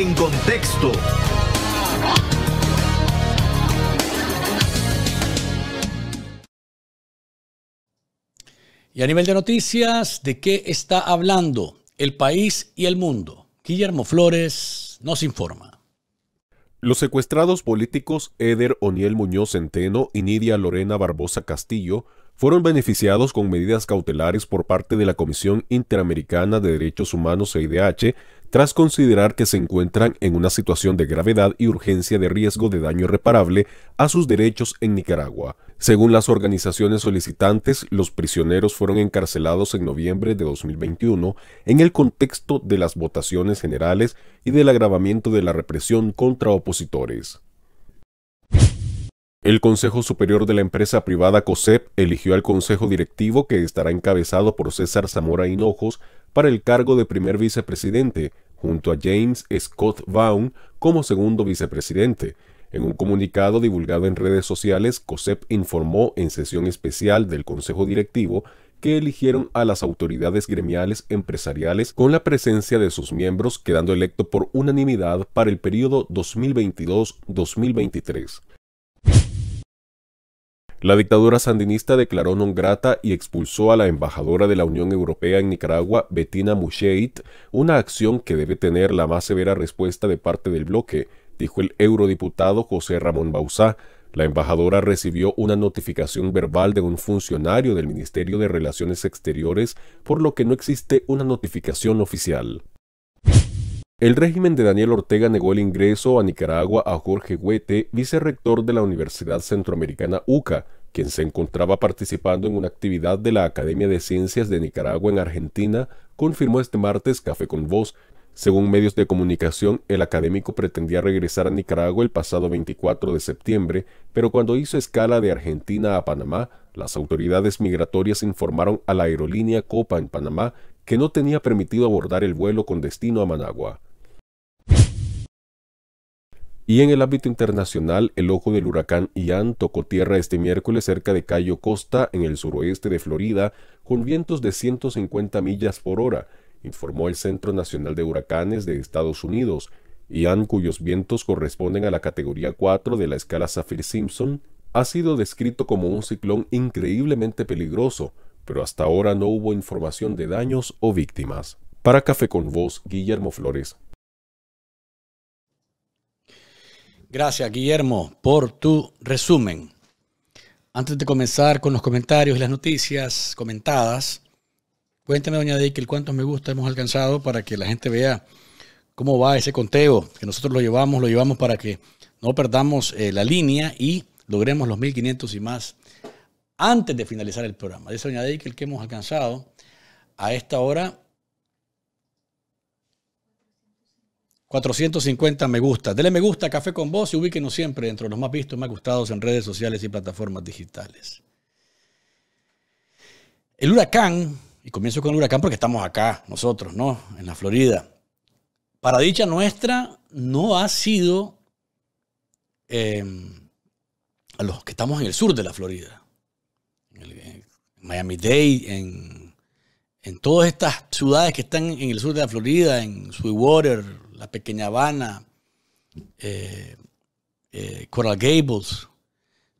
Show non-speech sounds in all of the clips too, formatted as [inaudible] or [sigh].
En contexto. Y a nivel de noticias, ¿de qué está hablando el país y el mundo? Guillermo Flores nos informa. Los secuestrados políticos Eder Oniel Muñoz Centeno y Nidia Lorena Barbosa Castillo fueron beneficiados con medidas cautelares por parte de la Comisión Interamericana de Derechos Humanos CIDH e tras considerar que se encuentran en una situación de gravedad y urgencia de riesgo de daño irreparable a sus derechos en Nicaragua. Según las organizaciones solicitantes, los prisioneros fueron encarcelados en noviembre de 2021 en el contexto de las votaciones generales y del agravamiento de la represión contra opositores. El Consejo Superior de la empresa privada COSEP eligió al Consejo Directivo que estará encabezado por César Zamora Hinojos para el cargo de primer vicepresidente, junto a James Scott Vaughn como segundo vicepresidente. En un comunicado divulgado en redes sociales, COSEP informó en sesión especial del Consejo Directivo que eligieron a las autoridades gremiales empresariales con la presencia de sus miembros, quedando electo por unanimidad para el periodo 2022-2023. La dictadura sandinista declaró non grata y expulsó a la embajadora de la Unión Europea en Nicaragua, Bettina Musheit, una acción que debe tener la más severa respuesta de parte del bloque, dijo el eurodiputado José Ramón Bauzá. La embajadora recibió una notificación verbal de un funcionario del Ministerio de Relaciones Exteriores, por lo que no existe una notificación oficial. El régimen de Daniel Ortega negó el ingreso a Nicaragua a Jorge Huete, vicerrector de la Universidad Centroamericana UCA, quien se encontraba participando en una actividad de la Academia de Ciencias de Nicaragua en Argentina, confirmó este martes Café con Voz. Según medios de comunicación, el académico pretendía regresar a Nicaragua el pasado 24 de septiembre, pero cuando hizo escala de Argentina a Panamá, las autoridades migratorias informaron a la aerolínea Copa en Panamá que no tenía permitido abordar el vuelo con destino a Managua. Y en el ámbito internacional, el ojo del huracán Ian tocó tierra este miércoles cerca de Cayo Costa, en el suroeste de Florida, con vientos de 150 millas por hora, informó el Centro Nacional de Huracanes de Estados Unidos. Ian, cuyos vientos corresponden a la categoría 4 de la escala Saffir-Simpson, ha sido descrito como un ciclón increíblemente peligroso, pero hasta ahora no hubo información de daños o víctimas. Para Café con Voz, Guillermo Flores. Gracias, Guillermo, por tu resumen. Antes de comenzar con los comentarios y las noticias comentadas, cuéntame, doña el cuántos me gusta hemos alcanzado para que la gente vea cómo va ese conteo, que nosotros lo llevamos, lo llevamos para que no perdamos eh, la línea y logremos los 1500 y más antes de finalizar el programa. Dice doña el que hemos alcanzado a esta hora 450 me gusta. Dele me gusta Café con Vos y ubíquenos siempre entre los más vistos, más gustados en redes sociales y plataformas digitales. El huracán, y comienzo con el huracán porque estamos acá, nosotros, ¿no? En la Florida. Para dicha nuestra, no ha sido em, a los que estamos en el sur de la Florida. miami Day en en todas estas ciudades que están en el sur de la Florida, en Sweetwater, La Pequeña Habana, eh, eh, Coral Gables,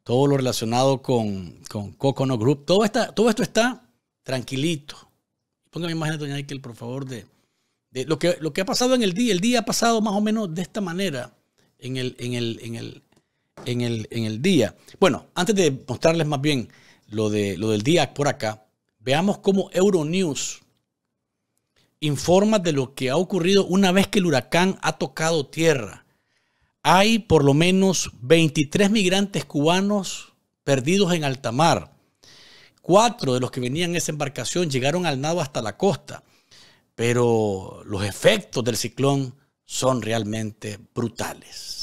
todo lo relacionado con, con Coconut Group, todo, todo esto está tranquilito. Póngame imagen, doña Michael, por favor, de, lo, que, lo que ha pasado en el día. El día ha pasado más o menos de esta manera en el, en el, en el, en el, en el día. Bueno, antes de mostrarles más bien lo, de, lo del día por acá, Veamos cómo Euronews informa de lo que ha ocurrido una vez que el huracán ha tocado tierra. Hay por lo menos 23 migrantes cubanos perdidos en alta mar. Cuatro de los que venían en esa embarcación llegaron al nado hasta la costa, pero los efectos del ciclón son realmente brutales.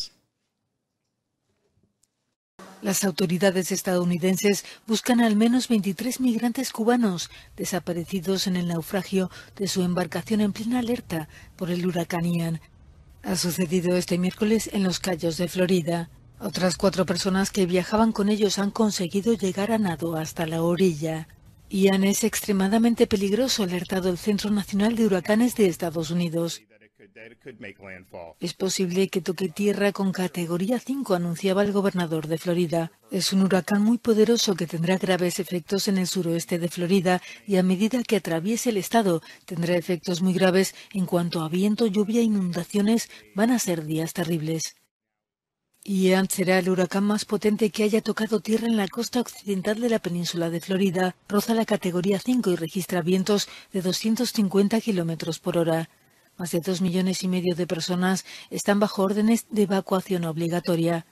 Las autoridades estadounidenses buscan al menos 23 migrantes cubanos desaparecidos en el naufragio de su embarcación en plena alerta por el huracán Ian. Ha sucedido este miércoles en los callos de Florida. Otras cuatro personas que viajaban con ellos han conseguido llegar a nado hasta la orilla. Ian es extremadamente peligroso, alertado el Centro Nacional de Huracanes de Estados Unidos. Es posible que toque tierra con categoría 5, anunciaba el gobernador de Florida. Es un huracán muy poderoso que tendrá graves efectos en el suroeste de Florida y a medida que atraviese el estado tendrá efectos muy graves en cuanto a viento, lluvia, e inundaciones. Van a ser días terribles. Ian será el huracán más potente que haya tocado tierra en la costa occidental de la península de Florida. Roza la categoría 5 y registra vientos de 250 kilómetros por hora. Más de dos millones y medio de personas están bajo órdenes de evacuación obligatoria.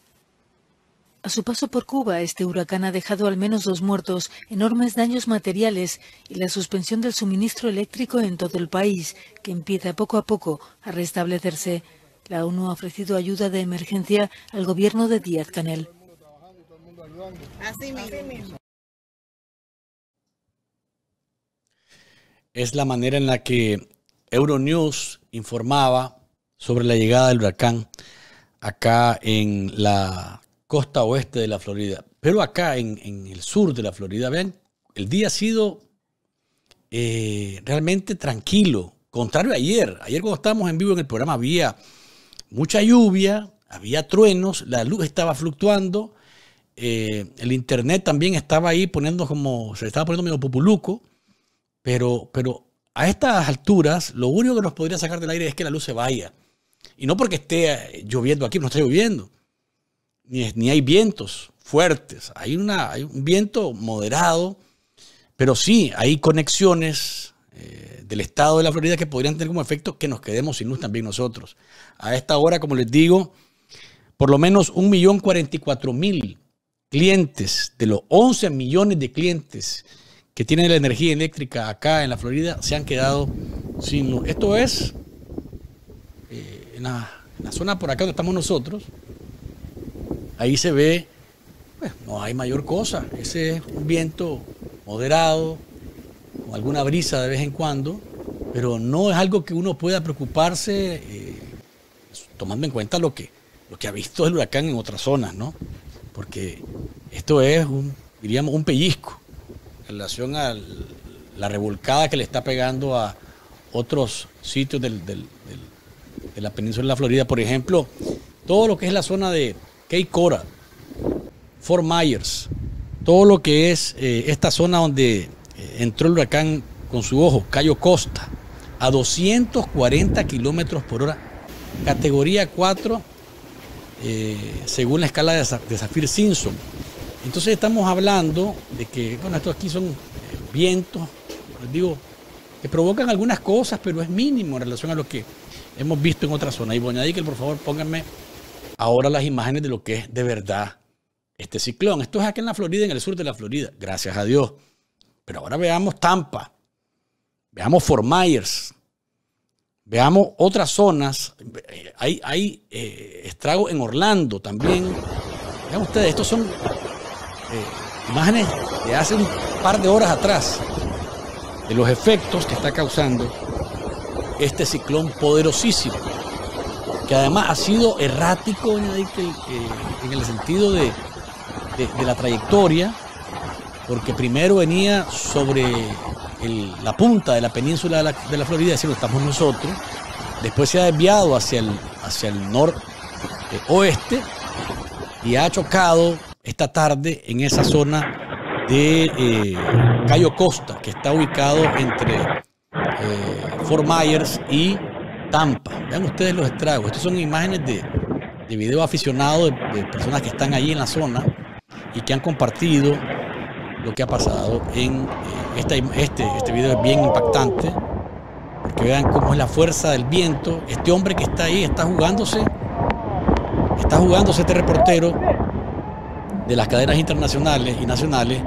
A su paso por Cuba, este huracán ha dejado al menos dos muertos, enormes daños materiales y la suspensión del suministro eléctrico en todo el país, que empieza poco a poco a restablecerse. La ONU ha ofrecido ayuda de emergencia al gobierno de Díaz Canel. Es la manera en la que Euronews informaba sobre la llegada del huracán acá en la costa oeste de la Florida. Pero acá en, el sur de la Florida, ven, el día ha sido eh, realmente tranquilo, contrario a ayer. Ayer cuando estábamos en vivo en el programa había mucha lluvia, había truenos, la luz estaba fluctuando, eh, el internet también estaba ahí poniendo como, se estaba poniendo medio populuco, pero, pero a estas alturas, lo único que nos podría sacar del aire es que la luz se vaya. Y no porque esté eh, lloviendo aquí, no está lloviendo. Ni, ni hay vientos fuertes. Hay, una, un viento moderado, pero sí hay conexiones eh, del estado de la Florida que podrían tener como efecto que nos quedemos sin luz también nosotros. A esta hora, como les digo, por lo menos 1.044.000 clientes de los 11 millones de clientes que tienen la energía eléctrica acá en la Florida se han quedado sin Esto es eh, en, la, zona por acá donde estamos nosotros. Ahí se ve, pues no hay mayor cosa. Ese es un viento moderado, con alguna brisa de vez en cuando, pero no es algo que uno pueda preocuparse eh, tomando en cuenta lo que, lo que ha visto el huracán en otras zonas, ¿no? Porque esto es, un, diríamos, un pellizco relación a la revolcada que le está pegando a otros sitios de la península de la Florida. Por ejemplo, todo lo que es la zona de Key Cora, Fort Myers, todo lo que es eh, esta zona donde eh, entró el huracán con su ojo, Cayo Costa, a 240 kilómetros por hora, categoría 4, eh, según la escala de, de Zafir Simpson. Entonces estamos hablando de que, bueno, estos aquí son eh, vientos, digo, que provocan algunas cosas, pero es mínimo en relación a lo que hemos visto en otras zonas. Y que, por favor, pónganme ahora las imágenes de lo que es de verdad este ciclón. Esto es aquí en la Florida, en el sur de la Florida, gracias a Dios. Pero ahora veamos Tampa, veamos Fort Myers, veamos otras zonas. Eh, hay, hay eh, estragos en Orlando también. Vean ustedes, estos son eh, imágenes de hace un par de horas atrás de los efectos que está causando este ciclón poderosísimo, que además ha sido errático eh, en el, sentido de, la trayectoria, porque primero venía sobre la punta de la península de la, Florida, es decir, estamos nosotros, después se ha desviado hacia el, hacia el eh, oeste y ha chocado esta tarde en esa zona de eh, Cayo Costa, que está ubicado entre eh, Fort Myers y Tampa. Vean ustedes los estragos. Estas son imágenes de, video aficionado de, personas que están allí en la zona y que han compartido lo que ha pasado en eh, este, este video es bien impactante porque vean cómo es la fuerza del viento este hombre que está ahí está jugándose está jugándose este reportero de las cadenas internacionales y nacionales,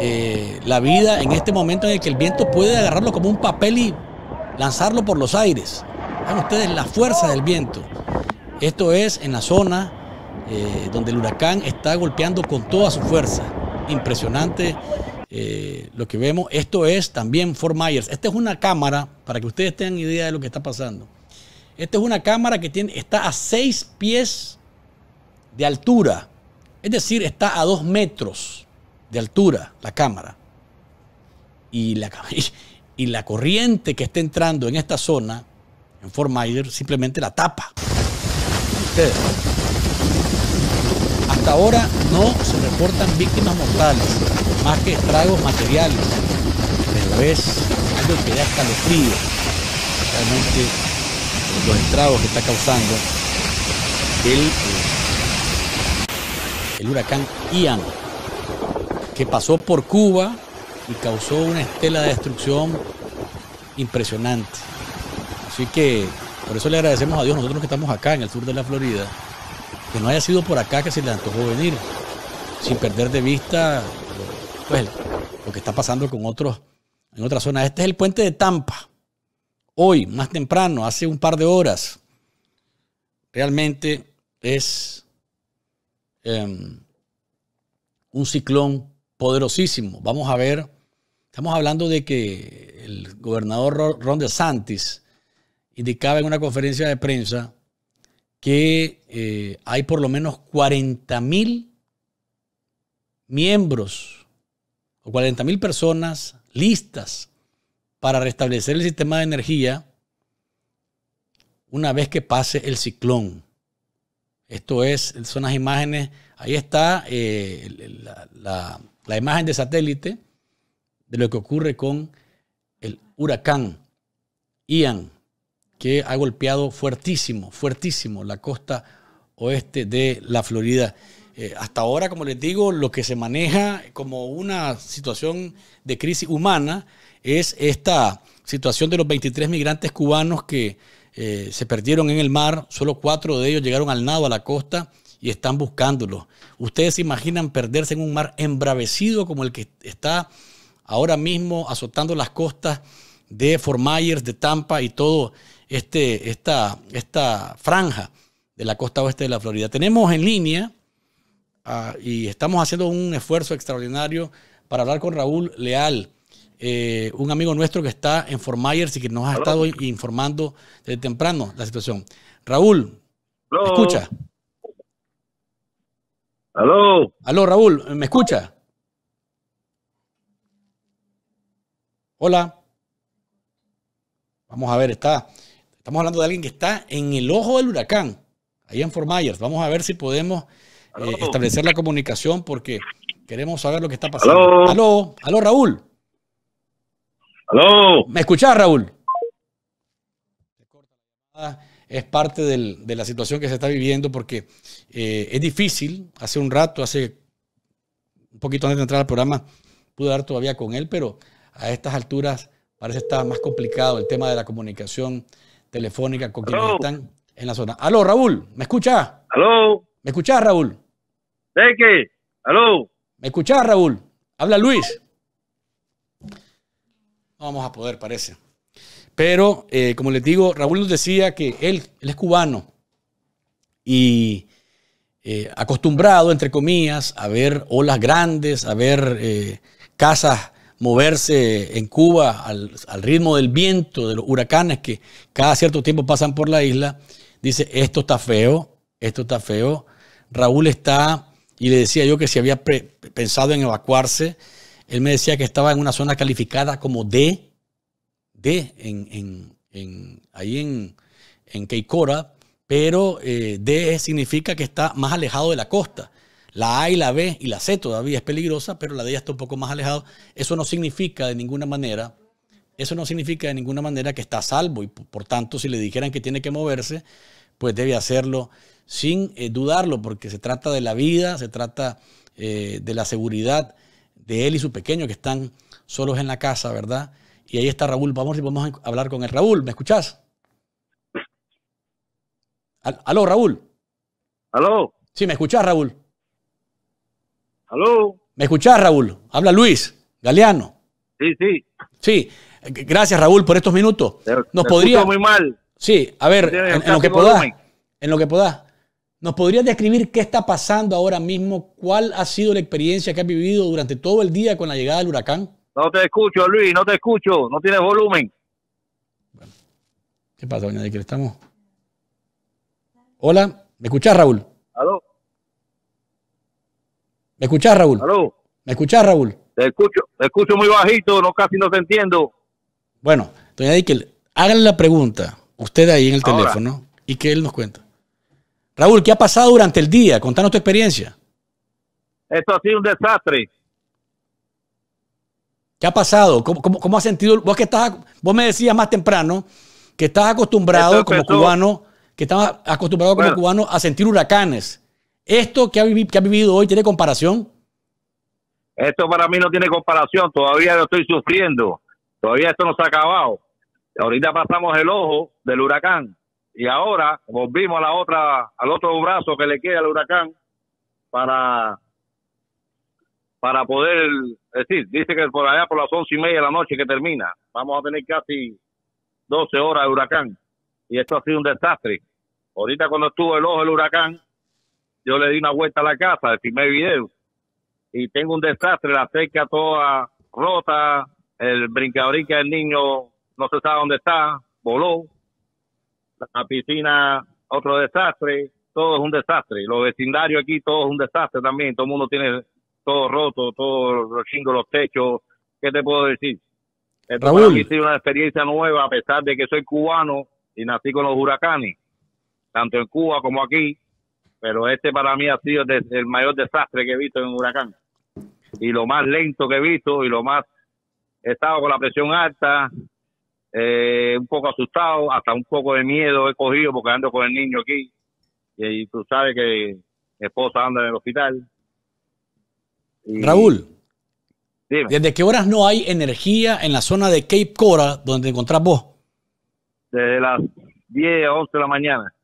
eh, la vida en este momento en el que el viento puede agarrarlo como un papel y lanzarlo por los aires. Vean ustedes la fuerza del viento. Esto es en la zona eh, donde el huracán está golpeando con toda su fuerza. Impresionante eh, lo que vemos. Esto es también Fort Myers. Esta es una cámara, para que ustedes tengan idea de lo que está pasando. Esta es una cámara que tiene, está a seis pies de altura es decir, está a dos metros de altura la cámara. Y la, [laughs] y la corriente que está entrando en esta zona, en Fort Myers, simplemente la tapa. Hasta ahora no se reportan víctimas mortales, más que estragos materiales. Pero es algo que da frío. Realmente los estragos que está causando el el huracán Ian, que pasó por Cuba y causó una estela de destrucción impresionante. Así que por eso le agradecemos a Dios nosotros que estamos acá en el sur de la Florida, que no haya sido por acá que se le antojó venir, sin perder de vista pues, lo que está pasando con otros en otras zonas. Este es el puente de Tampa. Hoy, más temprano, hace un par de horas, realmente es Em, un ciclón poderosísimo. Vamos a ver, estamos hablando de que el gobernador Ron Santis indicaba en una conferencia de prensa que eh, hay por lo menos 40 mil miembros o 40 mil personas listas para restablecer el sistema de energía una vez que pase el ciclón. Esto es, son las imágenes. Ahí está eh, la, imagen de satélite de lo que ocurre con el huracán Ian, que ha golpeado fuertísimo, fuertísimo la costa oeste de la Florida. Eh, hasta ahora, como les digo, lo que se maneja como una situación de crisis humana es esta situación de los 23 migrantes cubanos que eh, se perdieron en el mar, solo cuatro de ellos llegaron al nado, a la costa, y están buscándolos. Ustedes se imaginan perderse en un mar embravecido como el que está ahora mismo azotando las costas de Fort Myers, de Tampa y todo este, esta, esta franja de la costa oeste de la Florida. Tenemos en línea ah, y estamos haciendo un esfuerzo extraordinario para hablar con Raúl Leal eh, un amigo nuestro que está en Fort y que nos ha estado informando desde temprano la situación. Raúl, ¿me escucha? Aló. Aló, Raúl, ¿me escucha? Hola. Vamos a ver, está. Estamos hablando de alguien que está en el ojo del huracán, ahí en Fort Vamos a ver si podemos eh, establecer la comunicación porque queremos saber lo que está pasando. aló, aló Raúl. ¿Me escuchás, Raúl? Es parte de la situación que se está viviendo porque eh, es difícil. Hace un rato, hace un poquito antes de entrar al programa, pude dar todavía con él, pero a estas alturas parece estar más complicado el tema de la comunicación telefónica con quienes están en la zona. Aló, Raúl, ¿me escuchás? Aló. ¿Me escuchás, Raúl? ¿De qué? Aló. ¿Me escuchás, Raúl? Habla Luis no vamos a poder, parece. Pero, eh, como les digo, Raúl nos decía que él, es cubano y eh, acostumbrado, entre comillas, a ver olas grandes, a ver eh, casas moverse en Cuba al, al, ritmo del viento, de los huracanes que cada cierto tiempo pasan por la isla, dice, esto está feo, esto está feo. Raúl está, y le decía yo que si había pensado en evacuarse, él me decía que estaba en una zona calificada como D, D, en, ahí en, Keikora, pero eh, D significa que está más alejado de la costa. La A y la B y la C todavía es peligrosa, pero la D ya está un poco más alejado. Eso no significa de ninguna manera, eso no significa de ninguna manera que está a salvo y por tanto si le dijeran que tiene que moverse, pues debe hacerlo sin eh, dudarlo, porque se trata de la vida, se trata eh, de la seguridad de él y su pequeño que están solos en la casa, ¿verdad? Y ahí está Raúl. Vamos, a hablar con él. Raúl, ¿me escuchás? Aló, Raúl. Aló. Sí, ¿me escuchás, Raúl? Aló. ¿Me escuchás, Raúl? Habla Luis Galeano. Sí, sí. Sí, gracias, Raúl, por estos minutos. Nos podría. muy mal. Sí, a ver, en, lo que podás. En lo que podás. ¿Nos podrías describir qué está pasando ahora mismo? ¿Cuál ha sido la experiencia que has vivido durante todo el día con la llegada del huracán? No te escucho, Luis, no te escucho, no tienes volumen. ¿Qué pasa, doña Dicker? Estamos. Hola, ¿me escuchás, Raúl? ¿Aló? ¿Me escuchás, Raúl? ¿Aló? ¿Me escuchás, Raúl? Te escucho, te escucho muy bajito, no casi no te entiendo. Bueno, doña Dicker, háganle la pregunta, usted ahí en el teléfono, y que él nos cuente. Raúl, ¿qué ha pasado durante el día? Contanos tu experiencia. Esto ha sido un desastre. ¿Qué ha pasado? ¿Cómo, cómo, cómo has sentido? Vos, que estás, vos me decías más temprano que estás acostumbrado como cubano, que acostumbrado cubano a sentir huracanes. ¿Esto que, ha que has vivido hoy tiene comparación? Esto para mí no tiene comparación. Todavía lo estoy sufriendo. Todavía esto no se ha acabado. Ahorita pasamos el ojo del huracán y ahora volvimos a la otra, al otro brazo que le queda al huracán para, para poder decir, dice que por allá por las once y media de la noche que termina, vamos a tener casi doce horas de huracán y esto ha sido un desastre. Ahorita cuando estuvo el ojo del huracán, yo le di una vuelta a la casa, el primer video, y tengo un desastre, la cerca toda rota, el que el niño no se sabe dónde está, voló, la piscina otro desastre, todo es un desastre. Los vecindarios aquí, todo es un desastre también. Todo el mundo tiene todo roto, todos los chingos, los techos. ¿Qué te puedo decir? Esto una experiencia nueva, a pesar de que soy cubano y nací con los huracanes, tanto en Cuba como aquí. Pero este para mí ha sido el mayor desastre que he visto en un huracán. Y lo más lento que he visto y lo más... He estado con la presión alta, eh, un poco asustado, hasta un poco de miedo he cogido porque ando con el niño aquí. Y, tú sabes que mi esposa anda en el hospital. Raúl, ¿desde qué horas no hay energía en la zona de Cape Cora donde te encontrás vos? Desde las 10 a 11 de la mañana.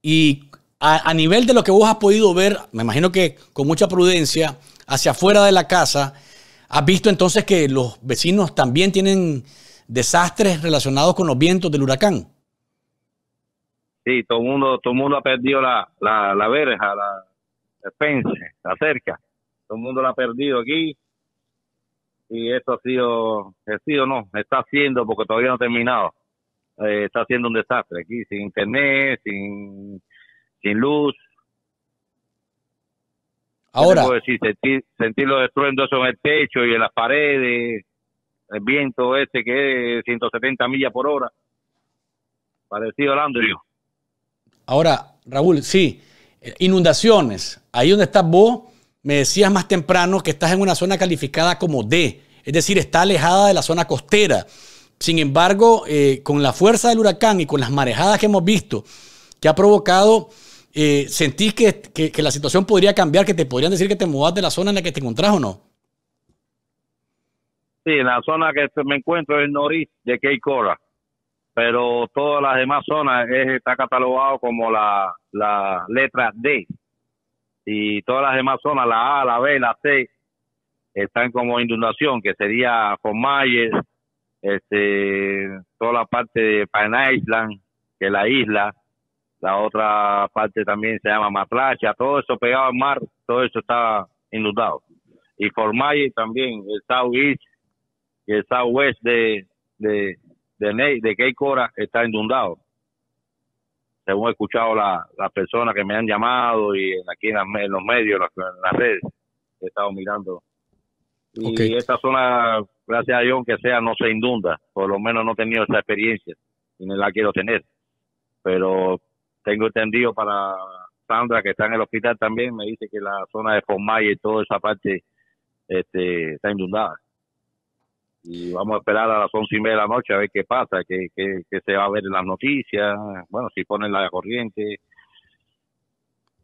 Y a, a, nivel de lo que vos has podido ver, me imagino que con mucha prudencia, hacia afuera de la casa, ¿has visto entonces que los vecinos también tienen desastres relacionados con los vientos del huracán. Sí, todo el mundo, todo mundo ha perdido la, la, la verja, la, la cerca. Todo el mundo la ha perdido aquí. Y esto ha sido, ha eh, sido no, está haciendo porque todavía no ha terminado. Eh, está haciendo un desastre aquí, sin internet, sin, sin luz. Ahora. Sentir, sentir los estruendos en el techo y en las paredes el viento ese que es 170 millas por hora, parecido al Andrew. Ahora, Raúl, sí, inundaciones. Ahí donde estás vos, me decías más temprano que estás en una zona calificada como D, es decir, está alejada de la zona costera. Sin embargo, eh, con la fuerza del huracán y con las marejadas que hemos visto, que ha provocado, eh, ¿sentís que, la situación podría cambiar, que te podrían decir que te mudas de la zona en la que te encontrás o no? Sí, en la zona que me encuentro es el de Cora. pero todas las demás zonas están está catalogado como la, letra D. Y todas las demás zonas, la A, la B, la C, están como inundación, que sería mayes este, toda la parte de Pan Island, que es la isla, la otra parte también se llama Matracha, todo eso pegado al mar, todo eso está inundado. Y Formayes también, el South East, que el Southwest de, de, de, Ney, de Key Cora está inundado. Según he escuchado las la personas que me han llamado y aquí en, los medios, en las, redes, he estado mirando. Y esta zona, gracias a Dios, que sea, no se inunda. Por lo menos no he tenido esa experiencia y no la quiero tener. Pero tengo entendido para Sandra, que está en el hospital también, me dice que la zona de Formay y toda esa parte este, está inundada y vamos a esperar a las once y media de la noche a ver qué pasa, qué, qué, qué se va a ver en las noticias, bueno, si ponen la corriente.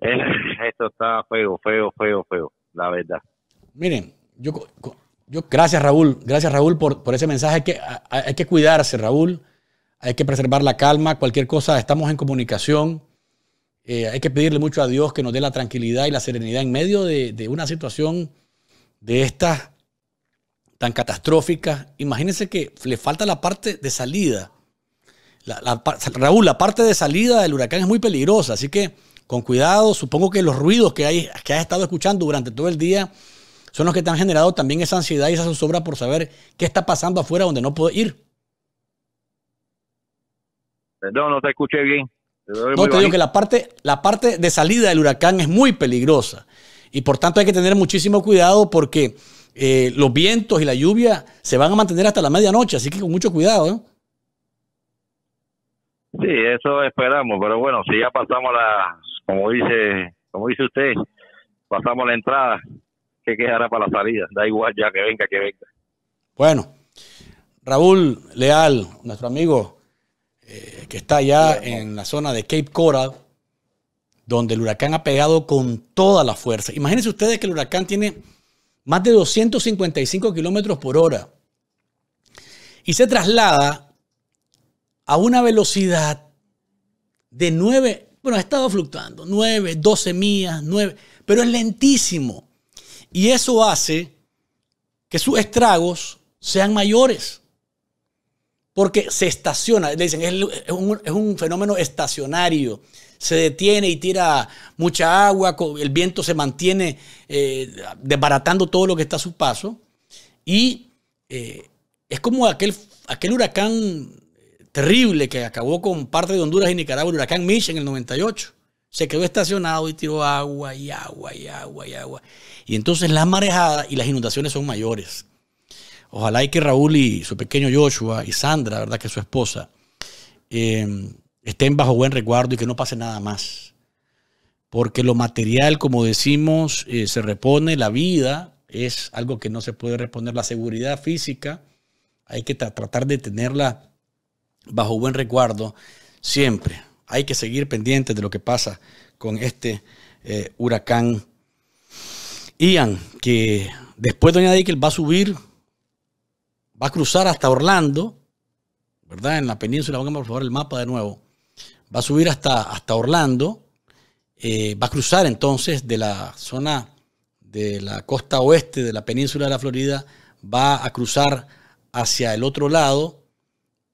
Eh, [laughs] esto está feo, feo, feo, feo, la verdad. Miren, yo, yo gracias Raúl, gracias Raúl por, por ese mensaje. Hay que, hay, que cuidarse, Raúl, hay que preservar la calma, cualquier cosa, estamos en comunicación. Eh, hay que pedirle mucho a Dios que nos dé la tranquilidad y la serenidad en medio de, de una situación de estas tan catastróficas. Imagínense que le falta la parte de salida. La, Raúl, la parte de salida del huracán es muy peligrosa, así que con cuidado, supongo que los ruidos que, hay, que has estado escuchando durante todo el día son los que te han generado también esa ansiedad y esa zozobra por saber qué está pasando afuera donde no puedo ir. Perdón, no te escuché bien. no, te digo que la parte, la parte de salida del huracán es muy peligrosa y por tanto hay que tener muchísimo cuidado porque eh, los vientos y la lluvia se van a mantener hasta la medianoche, así que con mucho cuidado. ¿eh? Sí, eso esperamos, pero bueno, si ya pasamos la, como dice, como dice usted, pasamos la entrada, ¿qué quedará para la salida? Da igual ya que venga, que venga. Bueno, Raúl Leal, nuestro amigo eh, que está allá en la zona de Cape Coral, donde el huracán ha pegado con toda la fuerza. Imagínense ustedes que el huracán tiene más de 255 kilómetros por hora, y se traslada a una velocidad de 9, bueno, ha estado fluctuando, 9, 12 millas, 9, pero es lentísimo. Y eso hace que sus estragos sean mayores. Porque se estaciona, le dicen, es un, es un fenómeno estacionario se detiene y tira mucha agua, el viento se mantiene eh, desbaratando todo lo que está a su paso. Y eh, es como aquel, aquel huracán eh, terrible que acabó con parte de Honduras y Nicaragua, el huracán Mitch en el 98. Se quedó estacionado y tiró agua y agua y agua y agua. Y entonces las marejadas y las inundaciones son mayores. Ojalá y que Raúl y su pequeño Joshua y Sandra, ¿verdad? Que es su esposa, estén bajo buen resguardo y que no pase nada más. Porque lo material, como decimos, eh, se repone, la vida es algo que no se puede reponer, la seguridad física, hay que tratar de tenerla bajo buen resguardo siempre. Hay que seguir pendientes de lo que pasa con este eh, huracán Ian, que después Doña Dickel va a subir, va a cruzar hasta Orlando, ¿verdad? En la península, vamos a favor el mapa de nuevo va a subir hasta, hasta Orlando, eh, va a cruzar entonces de la zona de la costa oeste de la península de la Florida, va a cruzar hacia el otro lado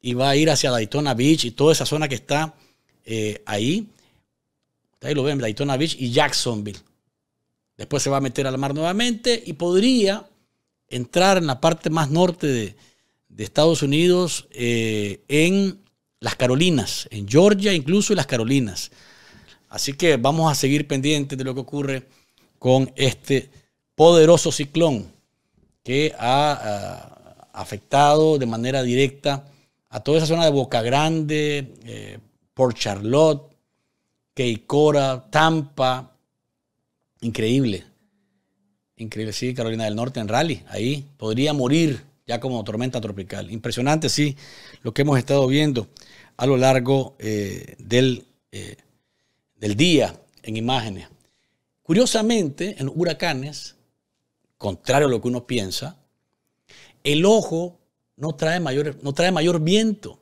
y va a ir hacia Daytona Beach y toda esa zona que está eh, ahí. Ahí lo ven, Daytona Beach y Jacksonville. Después se va a meter al mar nuevamente y podría entrar en la parte más norte de, Estados Unidos eh, en las Carolinas, en Georgia incluso y las Carolinas. Así que vamos a seguir pendientes de lo que ocurre con este poderoso ciclón que ha, eh, afectado de manera directa a toda esa zona de Boca Grande, eh, Port Charlotte, Keikora, Tampa. Increíble. Increíble, sí, Carolina del Norte en rally. Ahí podría morir ya como tormenta tropical. Impresionante, sí, lo que hemos estado viendo a lo largo eh, del, eh, del día en imágenes. Curiosamente, en huracanes, contrario a lo que uno piensa, el ojo no trae mayor, no trae mayor viento.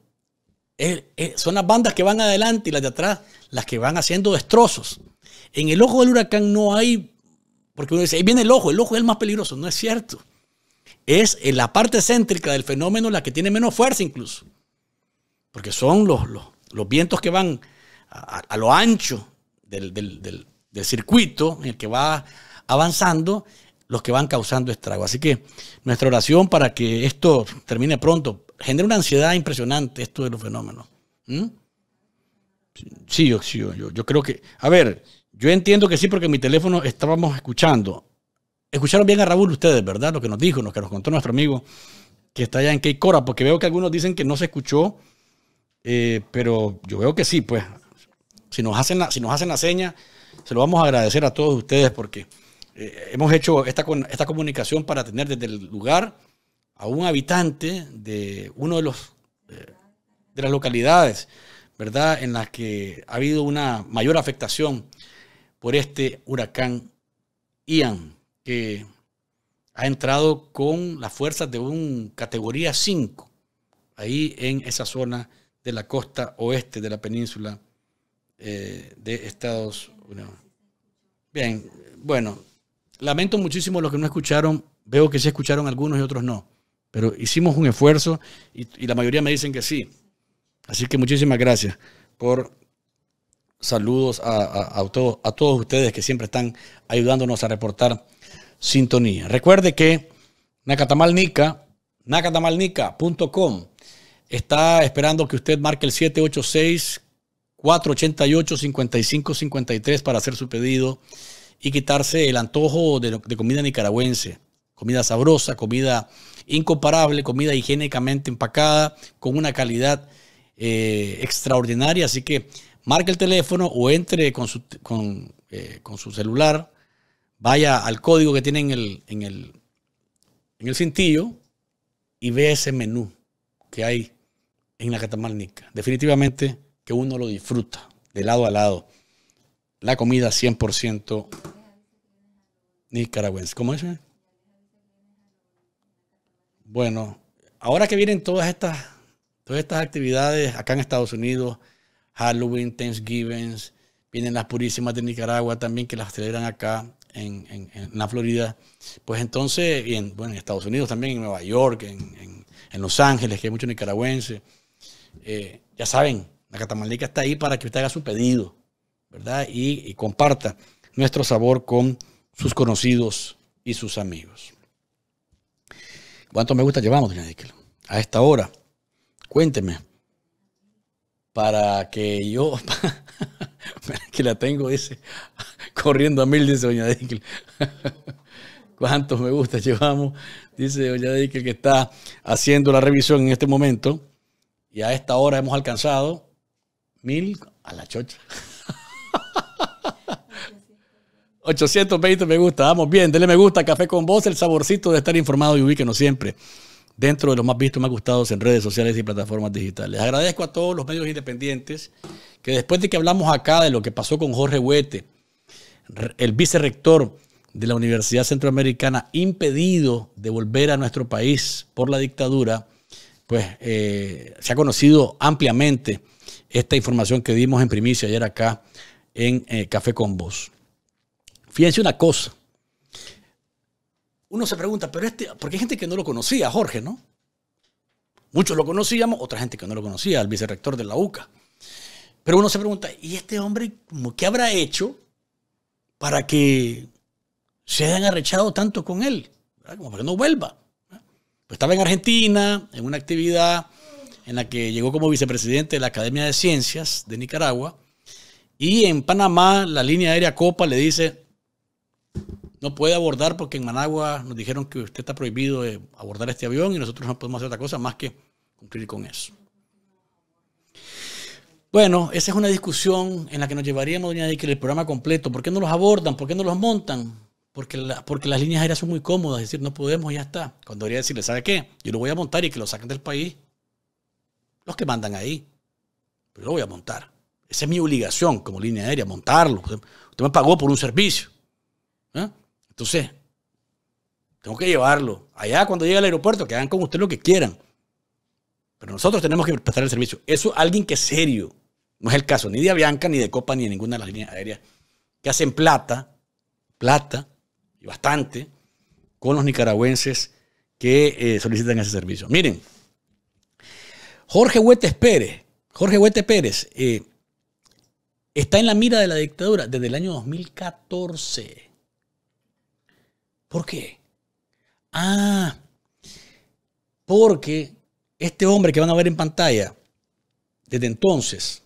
son las bandas que van adelante y las de atrás las que van haciendo destrozos. En el ojo del huracán no hay, porque uno dice, ahí viene el ojo, el ojo es el más peligroso. No es cierto. Es en la parte céntrica del fenómeno la que tiene menos fuerza incluso porque son los, los, vientos que van a, lo ancho del, circuito en el que va avanzando los que van causando estrago. Así que nuestra oración para que esto termine pronto genera una ansiedad impresionante esto de los fenómenos. ¿Mm? Sí, yo, sí, yo, yo creo que... A ver, yo entiendo que sí porque mi teléfono estábamos escuchando. Escucharon bien a Raúl ustedes, ¿verdad? Lo que nos dijo, lo que nos contó nuestro amigo que está allá en Keikora, porque veo que algunos dicen que no se escuchó eh, pero yo veo que sí, pues. Si nos, hacen la, si nos hacen la seña, se lo vamos a agradecer a todos ustedes porque eh, hemos hecho esta, esta comunicación para tener desde el lugar a un habitante de uno de los eh, de las localidades, ¿verdad?, en las que ha habido una mayor afectación por este huracán Ian, que ha entrado con las fuerzas de un categoría 5 ahí en esa zona de la costa oeste de la península eh, de Estados Unidos. Bien, bueno, lamento muchísimo los que no escucharon, veo que sí escucharon algunos y otros no, pero hicimos un esfuerzo y, la mayoría me dicen que sí. Así que muchísimas gracias por saludos a, a, todos ustedes que siempre están ayudándonos a reportar sintonía. Recuerde que Nacatamalnica, Nacatamalnica.com Está esperando que usted marque el 786-488-5553 para hacer su pedido y quitarse el antojo de, comida nicaragüense. Comida sabrosa, comida incomparable, comida higiénicamente empacada, con una calidad eh, extraordinaria. Así que marque el teléfono o entre eh, con su, celular, vaya al código que tiene en el, en en el cintillo y ve ese menú que hay en la Catamarnica. Definitivamente que uno lo disfruta de lado a lado. La comida 100% nicaragüense. ¿Cómo es? Bueno, ahora que vienen todas estas, todas estas actividades acá en Estados Unidos, Halloween, Thanksgiving, vienen las purísimas de Nicaragua también que las celebran acá en, la Florida. Pues entonces, y en, bueno, en Estados Unidos también, en Nueva York, en, en Los Ángeles, que hay muchos nicaragüenses. Eh, ya saben, la Catamaldica está ahí para que usted haga su pedido, ¿verdad? Y, comparta nuestro sabor con sus conocidos y sus amigos. ¿Cuántos me gusta llevamos, doña Díquel? A esta hora. Cuénteme. Para que yo. [laughs] que la tengo, dice. [laughs] Corriendo a mil, dice doña Díquel. [laughs] ¿Cuántos me gusta llevamos? Dice doña Díquel que está haciendo la revisión en este momento y a esta hora hemos alcanzado mil a la chocha. 820 [laughs] me gusta, vamos bien, dele me gusta, café con vos, el saborcito de estar informado y ubíquenos siempre dentro de los más vistos, más gustados en redes sociales y plataformas digitales. Agradezco a todos los medios independientes que después de que hablamos acá de lo que pasó con Jorge Huete, el vicerrector de la Universidad Centroamericana, impedido de volver a nuestro país por la dictadura, pues eh, se ha conocido ampliamente esta información que dimos en primicia ayer acá en eh, Café con Vos. Fíjense una cosa. Uno se pregunta, pero este, porque hay gente que no lo conocía, Jorge, ¿no? Muchos lo conocíamos, otra gente que no lo conocía, el vicerrector de la UCA. Pero uno se pregunta, ¿y este hombre qué habrá hecho para que se hayan arrechado tanto con él? Como para que no vuelva. Pues estaba en Argentina, en una actividad en la que llegó como vicepresidente de la Academia de Ciencias de Nicaragua. Y en Panamá, la línea aérea Copa le dice, no puede abordar porque en Managua nos dijeron que usted está prohibido de abordar este avión y nosotros no podemos hacer otra cosa más que cumplir con eso. Bueno, esa es una discusión en la que nos llevaríamos, doña que el programa completo. ¿Por qué no los abordan? ¿Por qué no los montan? porque, las líneas aéreas son muy cómodas, es decir, no podemos, ya está. Cuando debería decirle, ¿sabe qué? Yo lo voy a montar y que lo saquen del país los que mandan ahí. Pero yo lo voy a montar. Esa es mi obligación como línea aérea, montarlo. Usted me pagó por un servicio. ¿eh? Entonces, tengo que llevarlo. Allá cuando llegue al aeropuerto, que hagan con usted lo que quieran. Pero nosotros tenemos que prestar el servicio. Eso alguien que es serio. No es el caso ni de Avianca, ni de Copa, ni de ninguna de las líneas aéreas que hacen plata, plata, y bastante, con los nicaragüenses que eh, solicitan ese servicio. Miren, Jorge Huetes Pérez, Jorge Huete Pérez eh, está en la mira de la dictadura desde el año 2014. ¿Por qué? Ah, porque este hombre que van a ver en pantalla desde entonces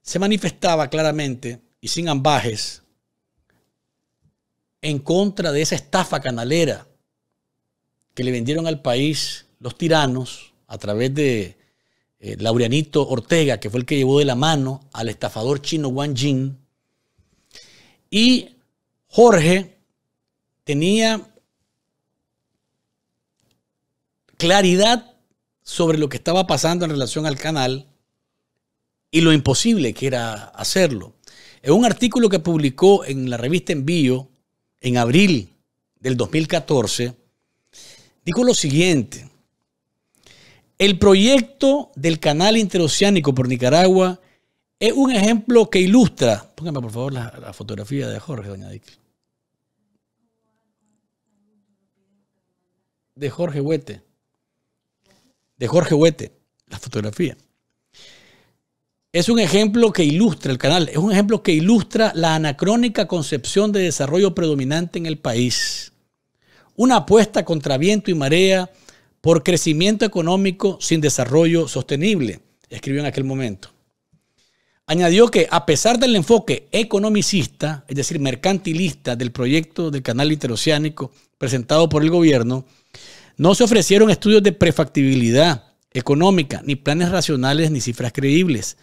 se manifestaba claramente y sin ambajes en contra de esa estafa canalera que le vendieron al país los tiranos a través de eh, Laureanito Ortega, que fue el que llevó de la mano al estafador chino Wang Jin. Y Jorge tenía claridad sobre lo que estaba pasando en relación al canal y lo imposible que era hacerlo. En un artículo que publicó en la revista Envío, en abril del 2014, dijo lo siguiente. El proyecto del canal interoceánico por Nicaragua es un ejemplo que ilustra. Póngame por favor la, fotografía de Jorge, doña Dick. De Jorge Huete. De Jorge Huete, la fotografía. Es un ejemplo que ilustra el canal, es un ejemplo que ilustra la anacrónica concepción de desarrollo predominante en el país. Una apuesta contra viento y marea por crecimiento económico sin desarrollo sostenible, escribió en aquel momento. Añadió que a pesar del enfoque economicista, es decir, mercantilista del proyecto del canal interoceánico presentado por el gobierno, no se ofrecieron estudios de prefactibilidad económica, ni planes racionales, ni cifras creíbles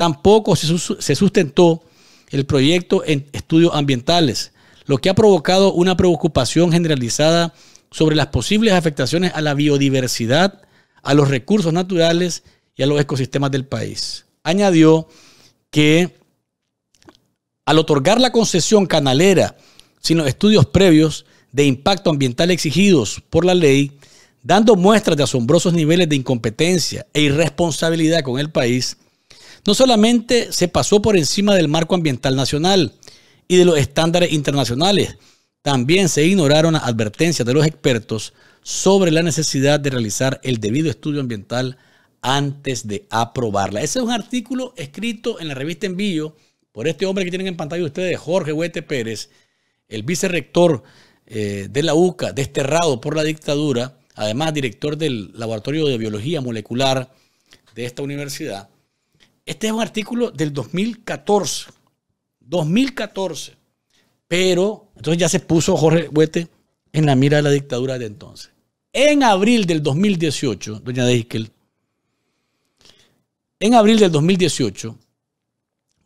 Tampoco se sustentó el proyecto en estudios ambientales, lo que ha provocado una preocupación generalizada sobre las posibles afectaciones a la biodiversidad, a los recursos naturales y a los ecosistemas del país. Añadió que al otorgar la concesión canalera sin los estudios previos de impacto ambiental exigidos por la ley, dando muestras de asombrosos niveles de incompetencia e irresponsabilidad con el país, no solamente se pasó por encima del marco ambiental nacional y de los estándares internacionales, también se ignoraron advertencias de los expertos sobre la necesidad de realizar el debido estudio ambiental antes de aprobarla. Ese es un artículo escrito en la revista Envío por este hombre que tienen en pantalla ustedes, Jorge Huete Pérez, el vicerrector eh, de la UCA, desterrado por la dictadura, además director del Laboratorio de Biología Molecular de esta universidad. Este es un artículo del 2014. 2014. Pero, entonces ya se puso Jorge Huete en la mira de la dictadura de entonces. En abril del 2018, doña Deikel, en abril del 2018,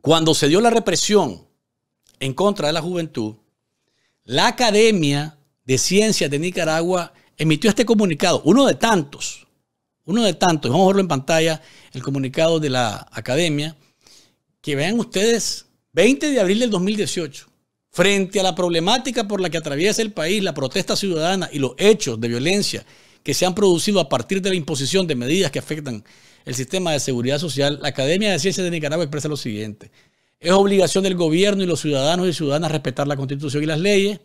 cuando se dio la represión en contra de la juventud, la Academia de Ciencias de Nicaragua emitió este comunicado, uno de tantos, uno de tantos, vamos a verlo en pantalla, el comunicado de la academia, que vean ustedes, 20 de abril del 2018, frente a la problemática por la que atraviesa el país, la protesta ciudadana y los hechos de violencia que se han producido a partir de la imposición de medidas que afectan el sistema de seguridad social, la Academia de Ciencias de Nicaragua expresa lo siguiente. Es obligación del gobierno y los ciudadanos y ciudadanas respetar la constitución y las leyes,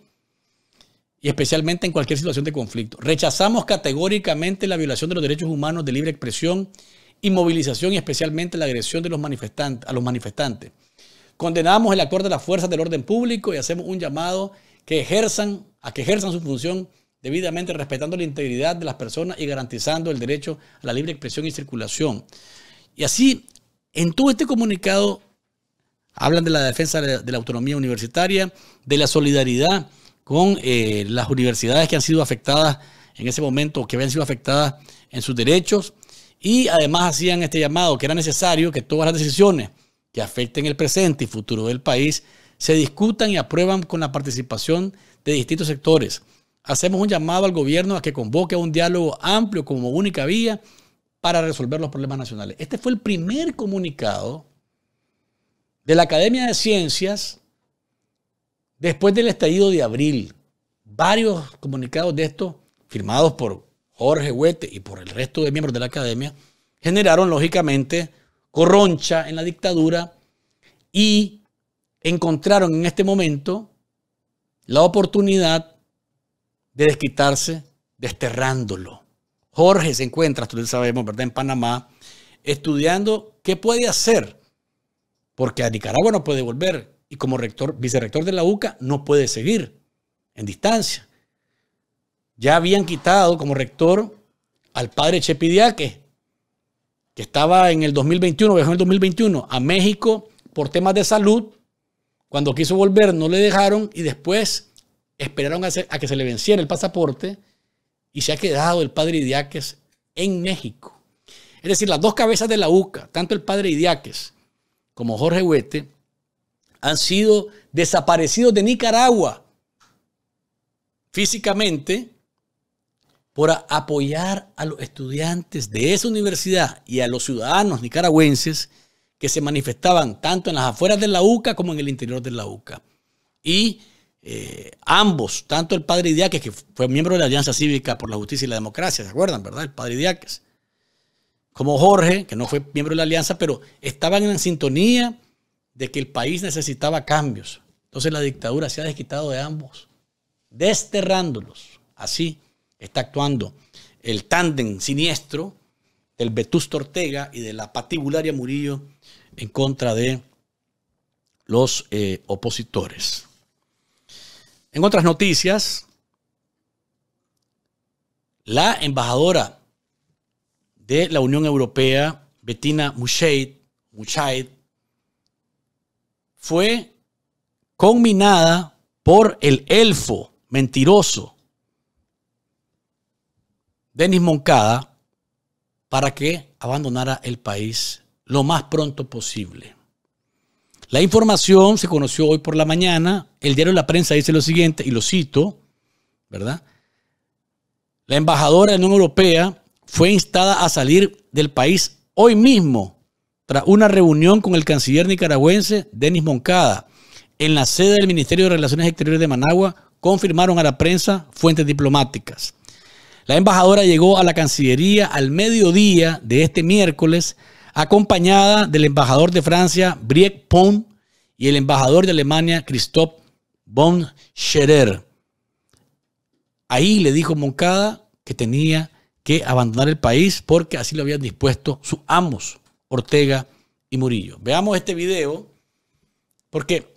y especialmente en cualquier situación de conflicto. Rechazamos categóricamente la violación de los derechos humanos de libre expresión y movilización y especialmente la agresión de los manifestantes, a los manifestantes. Condenamos el acuerdo de las fuerzas del orden público y hacemos un llamado que ejerzan, a que ejerzan su función debidamente respetando la integridad de las personas y garantizando el derecho a la libre expresión y circulación. Y así, en todo este comunicado hablan de la defensa de la autonomía universitaria, de la solidaridad con eh, las universidades que han sido afectadas en ese momento, que habían sido afectadas en sus derechos, y además hacían este llamado que era necesario que todas las decisiones que afecten el presente y futuro del país se discutan y aprueban con la participación de distintos sectores. Hacemos un llamado al gobierno a que convoque a un diálogo amplio como única vía para resolver los problemas nacionales. Este fue el primer comunicado de la Academia de Ciencias Después del estallido de abril, varios comunicados de estos, firmados por Jorge Huete y por el resto de miembros de la academia, generaron lógicamente corroncha en la dictadura y encontraron en este momento la oportunidad de desquitarse desterrándolo. Jorge se encuentra, tú sabemos, ¿verdad? En Panamá, estudiando qué puede hacer, porque a Nicaragua no puede volver, y como rector, vicerrector de la UCA no puede seguir en distancia. Ya habían quitado como rector al padre Chepidiaque, que estaba en el 2021, viajó en el 2021 a México por temas de salud. Cuando quiso volver no le dejaron y después esperaron a, que se le venciera el pasaporte y se ha quedado el padre Idiáquez en México. Es decir, las dos cabezas de la UCA, tanto el padre Idiáquez como Jorge Huete, han sido desaparecidos de Nicaragua físicamente por apoyar a los estudiantes de esa universidad y a los ciudadanos nicaragüenses que se manifestaban tanto en las afueras de la UCA como en el interior de la UCA. Y eh, ambos, tanto el padre Idiáquez, que fue miembro de la Alianza Cívica por la Justicia y la Democracia, ¿se acuerdan, verdad? El padre Idiáquez, como Jorge, que no fue miembro de la Alianza, pero estaban en sintonía de que el país necesitaba cambios. Entonces la dictadura se ha desquitado de ambos, desterrándolos. Así está actuando el tándem siniestro del Vetusto Ortega y de la patibularia Murillo en contra de los eh, opositores. En otras noticias, la embajadora de la Unión Europea, Bettina Muscheid, fue conminada por el elfo mentiroso Denis Moncada para que abandonara el país lo más pronto posible. La información se conoció hoy por la mañana. El diario La Prensa dice lo siguiente, y lo cito, ¿verdad? La embajadora de la Unión Europea fue instada a salir del país hoy mismo tras una reunión con el canciller nicaragüense Denis Moncada en la sede del Ministerio de Relaciones Exteriores de Managua, confirmaron a la prensa fuentes diplomáticas. La embajadora llegó a la Cancillería al mediodía de este miércoles, acompañada del embajador de Francia, Brieck Pont, y el embajador de Alemania, Christoph von Scherer. Ahí le dijo Moncada que tenía que abandonar el país porque así lo habían dispuesto sus amos. Ortega y Murillo. Veamos este video, porque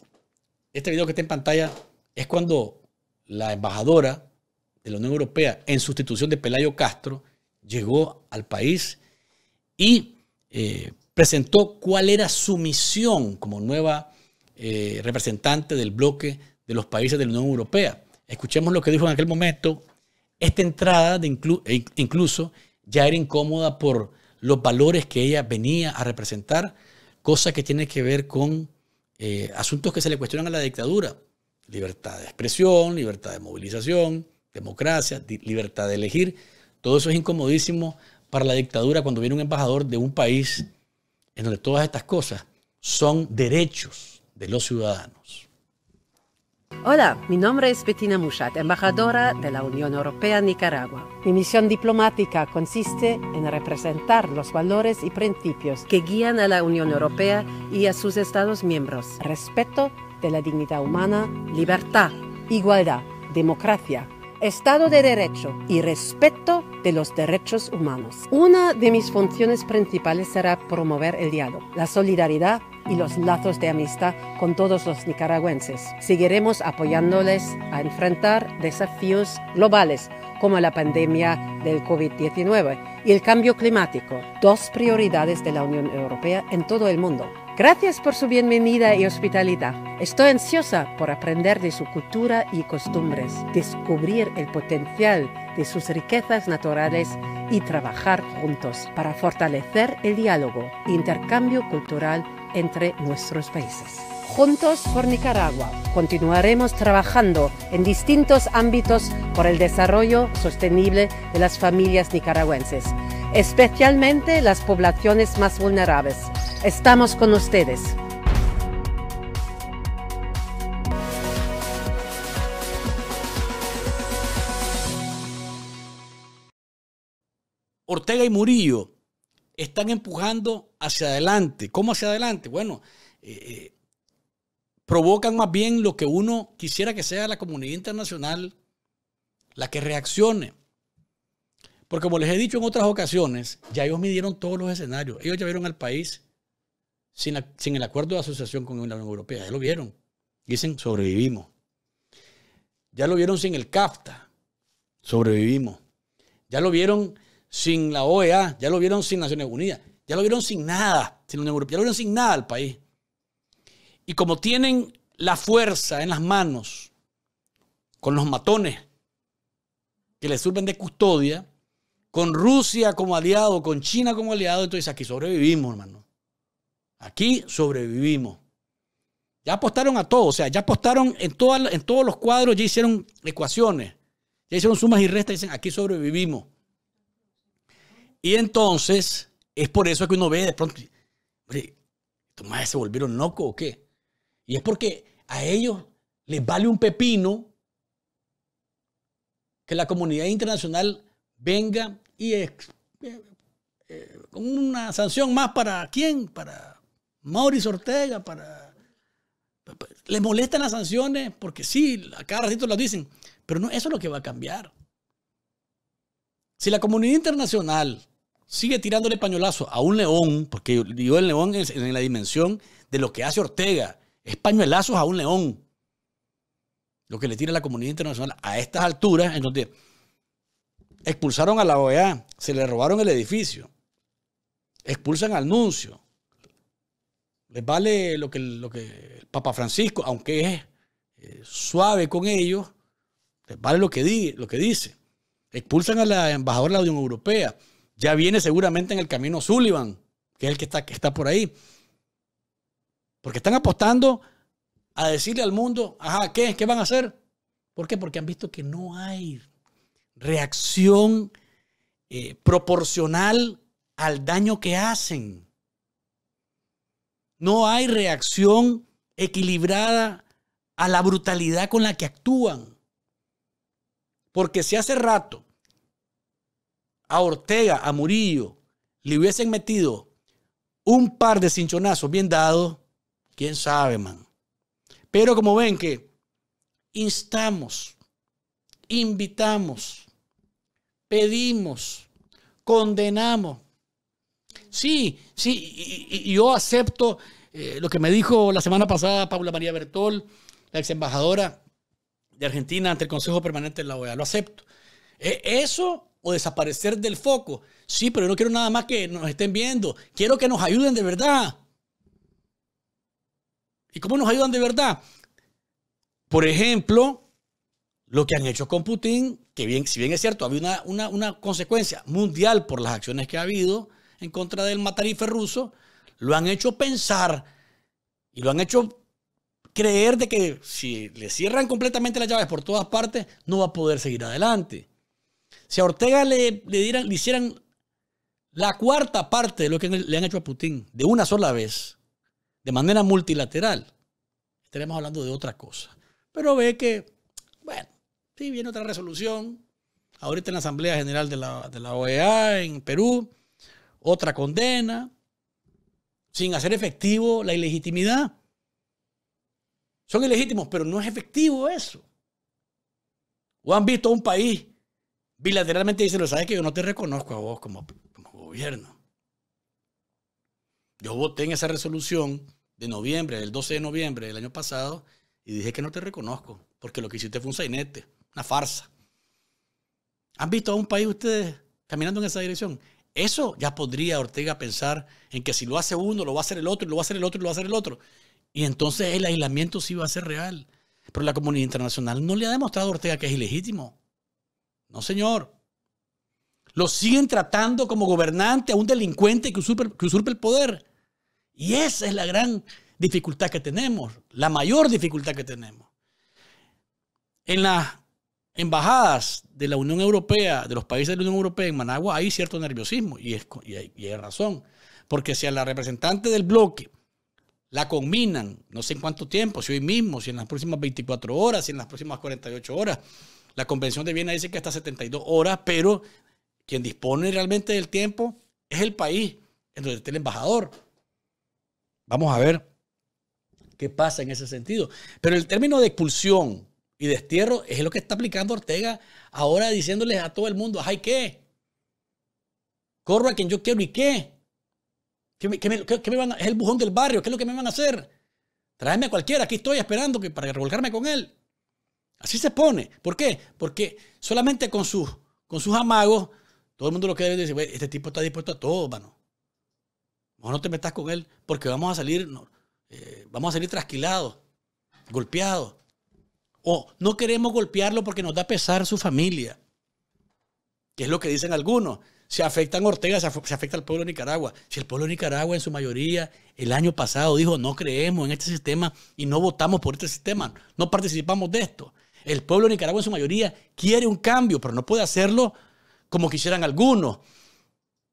este video que está en pantalla es cuando la embajadora de la Unión Europea, en sustitución de Pelayo Castro, llegó al país y eh, presentó cuál era su misión como nueva eh, representante del bloque de los países de la Unión Europea. Escuchemos lo que dijo en aquel momento. Esta entrada de e incluso ya era incómoda por los valores que ella venía a representar, cosas que tiene que ver con eh, asuntos que se le cuestionan a la dictadura. Libertad de expresión, libertad de movilización, democracia, libertad de elegir. Todo eso es incomodísimo para la dictadura cuando viene un embajador de un país en donde todas estas cosas son derechos de los ciudadanos. Hola, mi nombre es Bettina Mushat, embajadora de la Unión Europea Nicaragua. Mi misión diplomática consiste en representar los valores y principios que guían a la Unión Europea y a sus Estados miembros. Respeto de la dignidad humana, libertad, igualdad, democracia, Estado de Derecho y respeto de los derechos humanos. Una de mis funciones principales será promover el diálogo, la solidaridad y los lazos de amistad con todos los nicaragüenses. Seguiremos apoyándoles a enfrentar desafíos globales como la pandemia del COVID-19 y el cambio climático, dos prioridades de la Unión Europea en todo el mundo. Gracias por su bienvenida y hospitalidad. Estoy ansiosa por aprender de su cultura y costumbres, descubrir el potencial de sus riquezas naturales y trabajar juntos para fortalecer el diálogo intercambio cultural entre nuestros países. Juntos por Nicaragua continuaremos trabajando en distintos ámbitos por el desarrollo sostenible de las familias nicaragüenses, especialmente las poblaciones más vulnerables. Estamos con ustedes. Ortega y Murillo están empujando hacia adelante. ¿Cómo hacia adelante? Bueno, eh, eh, provocan más bien lo que uno quisiera que sea la comunidad internacional la que reaccione. Porque como les he dicho en otras ocasiones, ya ellos midieron todos los escenarios. Ellos ya vieron al país sin, sin el acuerdo de asociación con la Unión Europea. Ya lo vieron. Dicen, sobrevivimos. Ya lo vieron sin el CAFTA. Sobrevivimos. Ya lo vieron sin la OEA. Ya lo vieron sin Naciones Unidas. Ya lo vieron sin nada, sin la Unión ya lo vieron sin nada al país. Y como tienen la fuerza en las manos con los matones que les sirven de custodia, con Rusia como aliado, con China como aliado, entonces aquí sobrevivimos, hermano. Aquí sobrevivimos. Ya apostaron a todo, o sea, ya apostaron en, en todos los cuadros, ya hicieron ecuaciones, ya hicieron sumas y restas, dicen, aquí sobrevivimos. Y entonces, es por eso que uno ve de pronto, hombre, estos se volvieron locos o qué. Y es porque a ellos les vale un pepino que la comunidad internacional venga y ex, eh, eh, una sanción más para quién, para Mauricio Ortega, para... Les molestan las sanciones porque sí, a cada ratito lo dicen, pero no, eso es lo que va a cambiar. Si la comunidad internacional sigue tirándole pañolazo a un león, porque digo el león en la dimensión de lo que hace Ortega, es pañuelazos a un león. Lo que le tira la comunidad internacional a estas alturas, entonces expulsaron a la OEA, se le robaron el edificio, expulsan al nuncio, les vale lo que, lo que el Papa Francisco, aunque es eh, suave con ellos, les vale lo que, lo que dice. Expulsan a la embajadora de la Unión Europea, ya viene seguramente en el camino Sullivan, que es el que está, que está por ahí. Porque están apostando a decirle al mundo, ajá, ¿qué? van a hacer? ¿Por qué? Porque han visto que no hay reacción eh, proporcional al daño que hacen. No hay reacción equilibrada a la brutalidad con la que actúan. Porque si hace rato a Ortega, a Murillo, le hubiesen metido un par de cinchonazos bien dados, quién sabe, man. Pero como ven que instamos, invitamos, pedimos, condenamos. Sí, sí, y, yo acepto eh, lo que me dijo la semana pasada Paula María Bertol, la ex embajadora de Argentina ante el Consejo Permanente de la OEA. Lo acepto. E, eso o desaparecer del foco. Sí, pero yo no quiero nada más que nos estén viendo. Quiero que nos ayuden de verdad. ¿Y cómo nos ayudan de verdad? Por ejemplo, lo que han hecho con Putin, que bien, si bien es cierto, había una, una, una consecuencia mundial por las acciones que ha habido en contra del matarife ruso, lo han hecho pensar y lo han hecho creer de que si le cierran completamente las llaves por todas partes, no va a poder seguir adelante. Si a Ortega le, dieran, hicieran la cuarta parte de lo que le han hecho a Putin de una sola vez, de manera multilateral, estaremos hablando de otra cosa. Pero ve que, bueno, sí viene otra resolución, ahorita en la Asamblea General de la, OEA e en Perú, otra condena, sin hacer efectivo la ilegitimidad. Son ilegítimos, pero no es efectivo eso. ¿O han visto un país bilateralmente dice, lo sabes que yo no te reconozco a vos como, gobierno. Yo voté en esa resolución de noviembre, del 12 de noviembre del año pasado, y dije que no te reconozco, porque lo que hiciste fue un sainete, una farsa. ¿Han visto a un país ustedes caminando en esa dirección? Eso ya podría Ortega pensar en que si lo hace uno, lo va a hacer el otro, y lo va a hacer el otro, y lo va a hacer el otro. Y entonces el aislamiento sí va a ser real. Pero la comunidad internacional no le ha demostrado a Ortega que es ilegítimo. No, señor. Lo siguen tratando como gobernante a un delincuente que usurpa, el poder. Y esa es la gran dificultad que tenemos, la mayor dificultad que tenemos. En las embajadas de la Unión Europea, de los países de la Unión Europea en Managua, hay cierto nerviosismo y, hay, y hay, razón. Porque si a la representante del bloque la combinan, no sé en cuánto tiempo, si hoy mismo, si en las próximas 24 horas, si en las próximas 48 horas, la Convención de Viena dice que hasta 72 horas, pero quien dispone realmente del tiempo es el país en donde está el embajador. Vamos a ver qué pasa en ese sentido. Pero el término de expulsión y destierro es lo que está aplicando Ortega ahora diciéndoles a todo el mundo, ay, ¿qué? Corro a quien yo quiero y qué. ¿Qué me, es el bujón del barrio, ¿qué es lo que me van a hacer? Tráeme a cualquiera, aquí estoy esperando que, para revolcarme con él. Así se pone. ¿Por qué? Porque solamente con sus, con sus amagos, todo el mundo lo que debe decir, este tipo está dispuesto a todo, mano. Mejor no te metas con él porque vamos a salir, eh, vamos a salir trasquilados, golpeados. O no queremos golpearlo porque nos da pesar su familia. Que es lo que dicen algunos. Se afectan Ortega, se, se afecta al pueblo de Nicaragua. Si el pueblo de Nicaragua en su mayoría el año pasado dijo no creemos en este sistema y no votamos por este sistema, no participamos de esto. El pueblo de Nicaragua en su mayoría quiere un cambio, pero no puede hacerlo como quisieran algunos.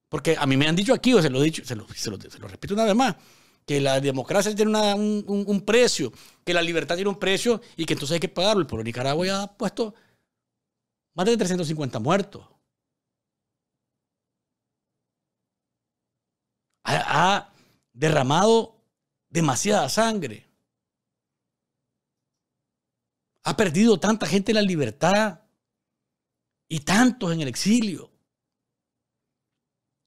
Porque a mí me han dicho aquí, o se lo he dicho, se lo, se repito una vez más, que la democracia tiene un, precio, que la libertad tiene un precio y que entonces hay que pagarlo. El pueblo de Nicaragua ya ha puesto más de 350 muertos. ha derramado demasiada sangre. Ha perdido tanta gente la libertad y tantos en el exilio.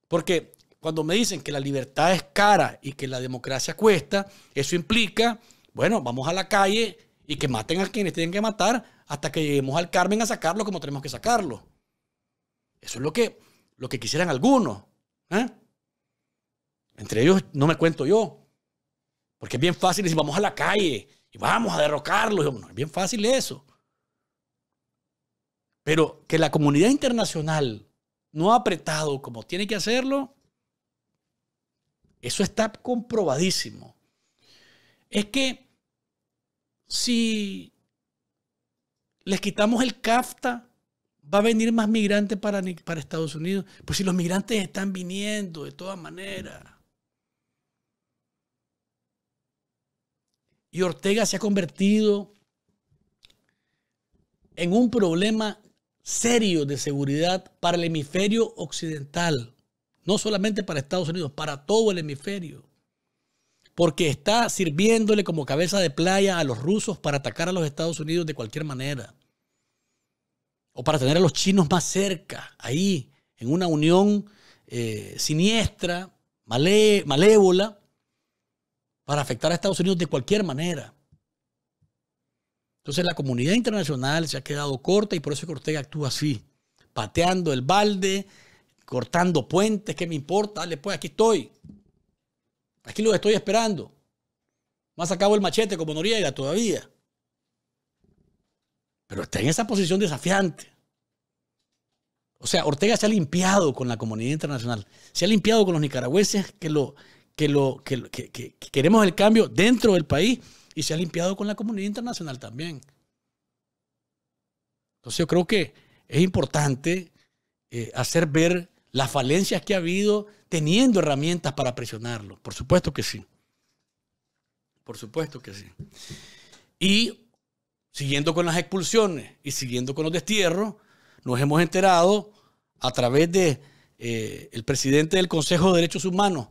Porque cuando me dicen que la libertad es cara y que la democracia cuesta, eso implica, bueno, vamos a la calle y que maten a quienes tienen que matar hasta que lleguemos al Carmen a sacarlo como tenemos que sacarlo. Eso es lo que, lo que quisieran algunos. ¿eh? Entre ellos no me cuento yo. Porque es bien fácil decir, vamos a la calle y vamos a derrocarlo. es bien fácil eso. Pero que la comunidad internacional no ha apretado como tiene que hacerlo, eso está comprobadísimo. Es que si les quitamos el CAFTA, va a venir más migrantes para, para Estados Unidos. Pues si los migrantes están viniendo de todas maneras. Y Ortega se ha convertido en un problema serio de seguridad para el hemisferio occidental, no solamente para Estados Unidos, para todo el hemisferio, porque está sirviéndole como cabeza de playa a los rusos para atacar a los Estados Unidos de cualquier manera, o para tener a los chinos más cerca, ahí, en una unión eh, siniestra, malévola, para afectar a Estados Unidos de cualquier manera. Entonces la comunidad internacional se ha quedado corta y por eso que Ortega actúa así, pateando el balde, cortando puentes, ¿qué me importa? Dale, pues aquí estoy. Aquí lo estoy esperando. Más acabo el machete como Noriega todavía. Pero está en esa posición desafiante. O sea, Ortega se ha limpiado con la comunidad internacional, se ha limpiado con los nicaragüenses que lo, que, lo, que, queremos el cambio dentro del país y se ha limpiado con la comunidad internacional también. Entonces yo creo que es importante eh, hacer ver las falencias que ha habido teniendo herramientas para presionarlo. Por supuesto que sí. Por supuesto que sí. Y siguiendo con las expulsiones y siguiendo con los destierros, nos hemos enterado a través de eh, el presidente del Consejo de Derechos Humanos,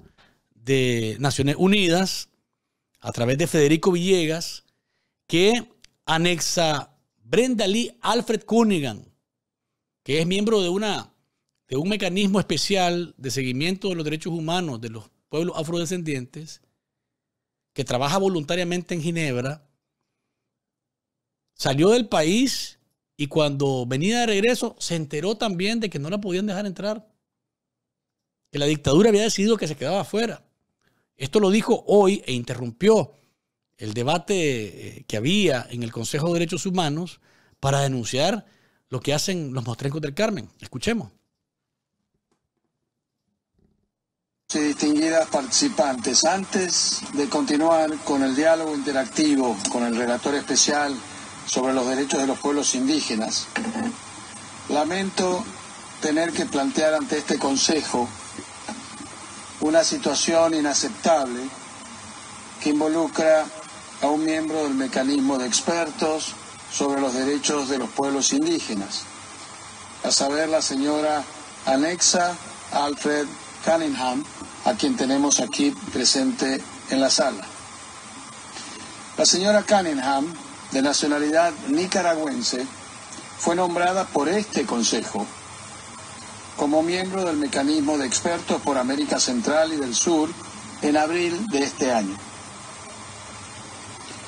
de Naciones Unidas, a través de Federico Villegas, que anexa Brenda Lee Alfred Cunningham, que es miembro de, una, de un mecanismo especial de seguimiento de los derechos humanos de los pueblos afrodescendientes, que trabaja voluntariamente en Ginebra, salió del país y cuando venía de regreso se enteró también de que no la podían dejar entrar, que la dictadura había decidido que se quedaba afuera. Esto lo dijo hoy e interrumpió el debate eh, que había en el Consejo de Derechos Humanos para denunciar lo que hacen los mostrencos del Carmen. Escuchemos. Se distinguidas participantes, antes de continuar con el diálogo interactivo con el relator especial sobre los derechos de los pueblos indígenas, lamento tener que plantear ante este Consejo una situación inaceptable que involucra a un miembro del mecanismo de expertos sobre los derechos de los pueblos indígenas, a saber la señora Anexa Alfred Cunningham, a quien tenemos aquí presente en la sala. La señora Cunningham, de nacionalidad nicaragüense, fue nombrada por este Consejo como miembro del mecanismo de expertos por América Central y del Sur en abril de este año.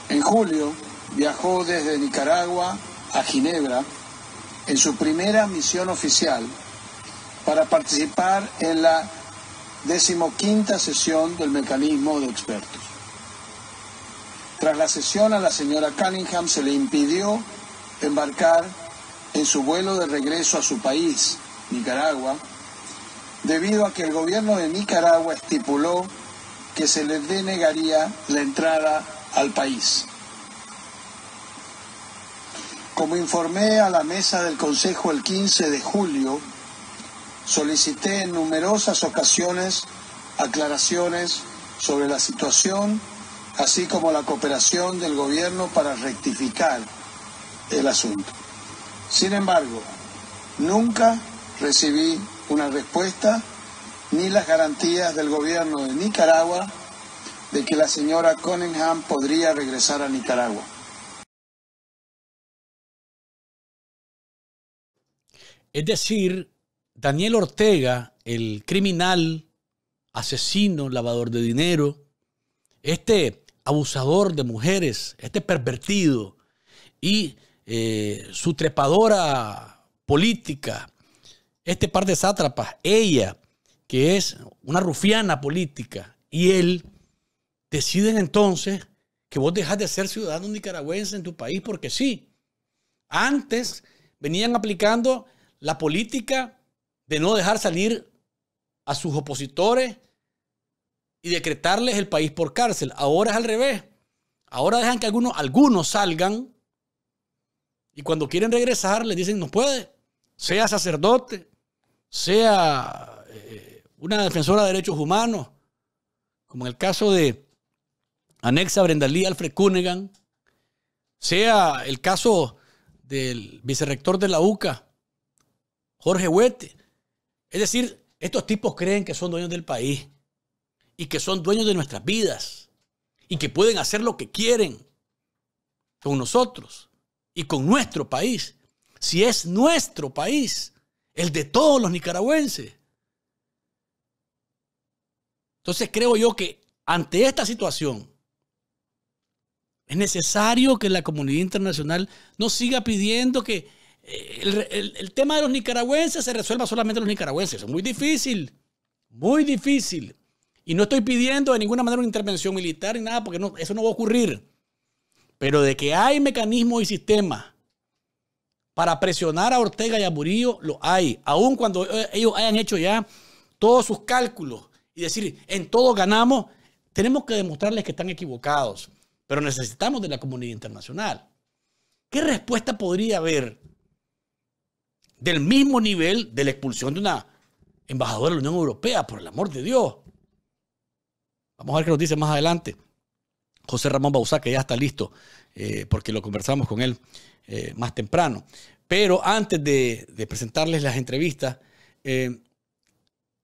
En julio viajó desde Nicaragua a Ginebra en su primera misión oficial para participar en la decimoquinta sesión del mecanismo de expertos. Tras la sesión a la señora Cunningham se le impidió embarcar en su vuelo de regreso a su país Nicaragua, debido a que el gobierno de Nicaragua estipuló que se les denegaría la entrada al país. Como informé a la mesa del Consejo el 15 de julio, solicité en numerosas ocasiones aclaraciones sobre la situación, así como la cooperación del gobierno para rectificar el asunto. Sin embargo, nunca recibí una respuesta ni las garantías del gobierno de Nicaragua de que la señora Cunningham podría regresar a Nicaragua. Es decir, Daniel Ortega, el criminal, asesino, lavador de dinero, este abusador de mujeres, este pervertido y eh, su trepadora política, este par de sátrapas, ella, que es una rufiana política, y él, deciden entonces que vos dejas de ser ciudadano nicaragüense en tu país porque sí. Antes venían aplicando la política de no dejar salir a sus opositores y decretarles el país por cárcel. Ahora es al revés. Ahora dejan que algunos, algunos salgan y cuando quieren regresar les dicen, no puede, sea sacerdote, sea eh, una defensora de derechos humanos, como en el caso de Anexa Brendalí Alfred Cunningham, sea el caso del vicerrector de la UCA, Jorge Huete. Es decir, estos tipos creen que son dueños del país y que son dueños de nuestras vidas y que pueden hacer lo que quieren con nosotros y con nuestro país. Si es nuestro país, el de todos los nicaragüenses. Entonces creo yo que ante esta situación es necesario que la comunidad internacional no siga pidiendo que eh, el, tema de los nicaragüenses se resuelva solamente los nicaragüenses. Es muy difícil, muy difícil. Y no estoy pidiendo de ninguna manera una intervención militar ni nada, porque eso no va a ocurrir. Pero de que hay mecanismos y sistemas para presionar a Ortega y a Murillo lo hay, aun cuando eh, ellos hayan hecho ya todos sus cálculos y decir, en todo ganamos, tenemos que demostrarles que están equivocados, pero necesitamos de la comunidad internacional. ¿Qué respuesta podría haber del mismo nivel de la expulsión de una embajadora de la Unión Europea, por el amor de Dios? Vamos a ver qué nos dice más adelante. José Ramón Bausá, que ya está listo. Eh, porque lo conversamos con él eh, más temprano. Pero antes de, presentarles las entrevistas, eh,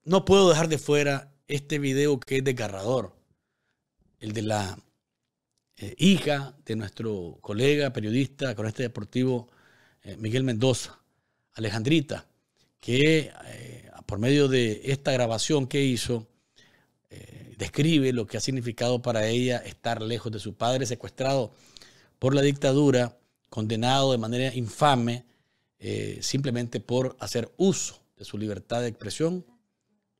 no puedo dejar de fuera este video que es desgarrador, el de la hija de nuestro colega periodista, con este deportivo Miguel Mendoza, Alejandrita, que por medio de esta grabación que hizo, describe lo que ha significado para ella estar lejos de su padre secuestrado por la dictadura, condenado de manera infame eh, simplemente por hacer uso de su libertad de expresión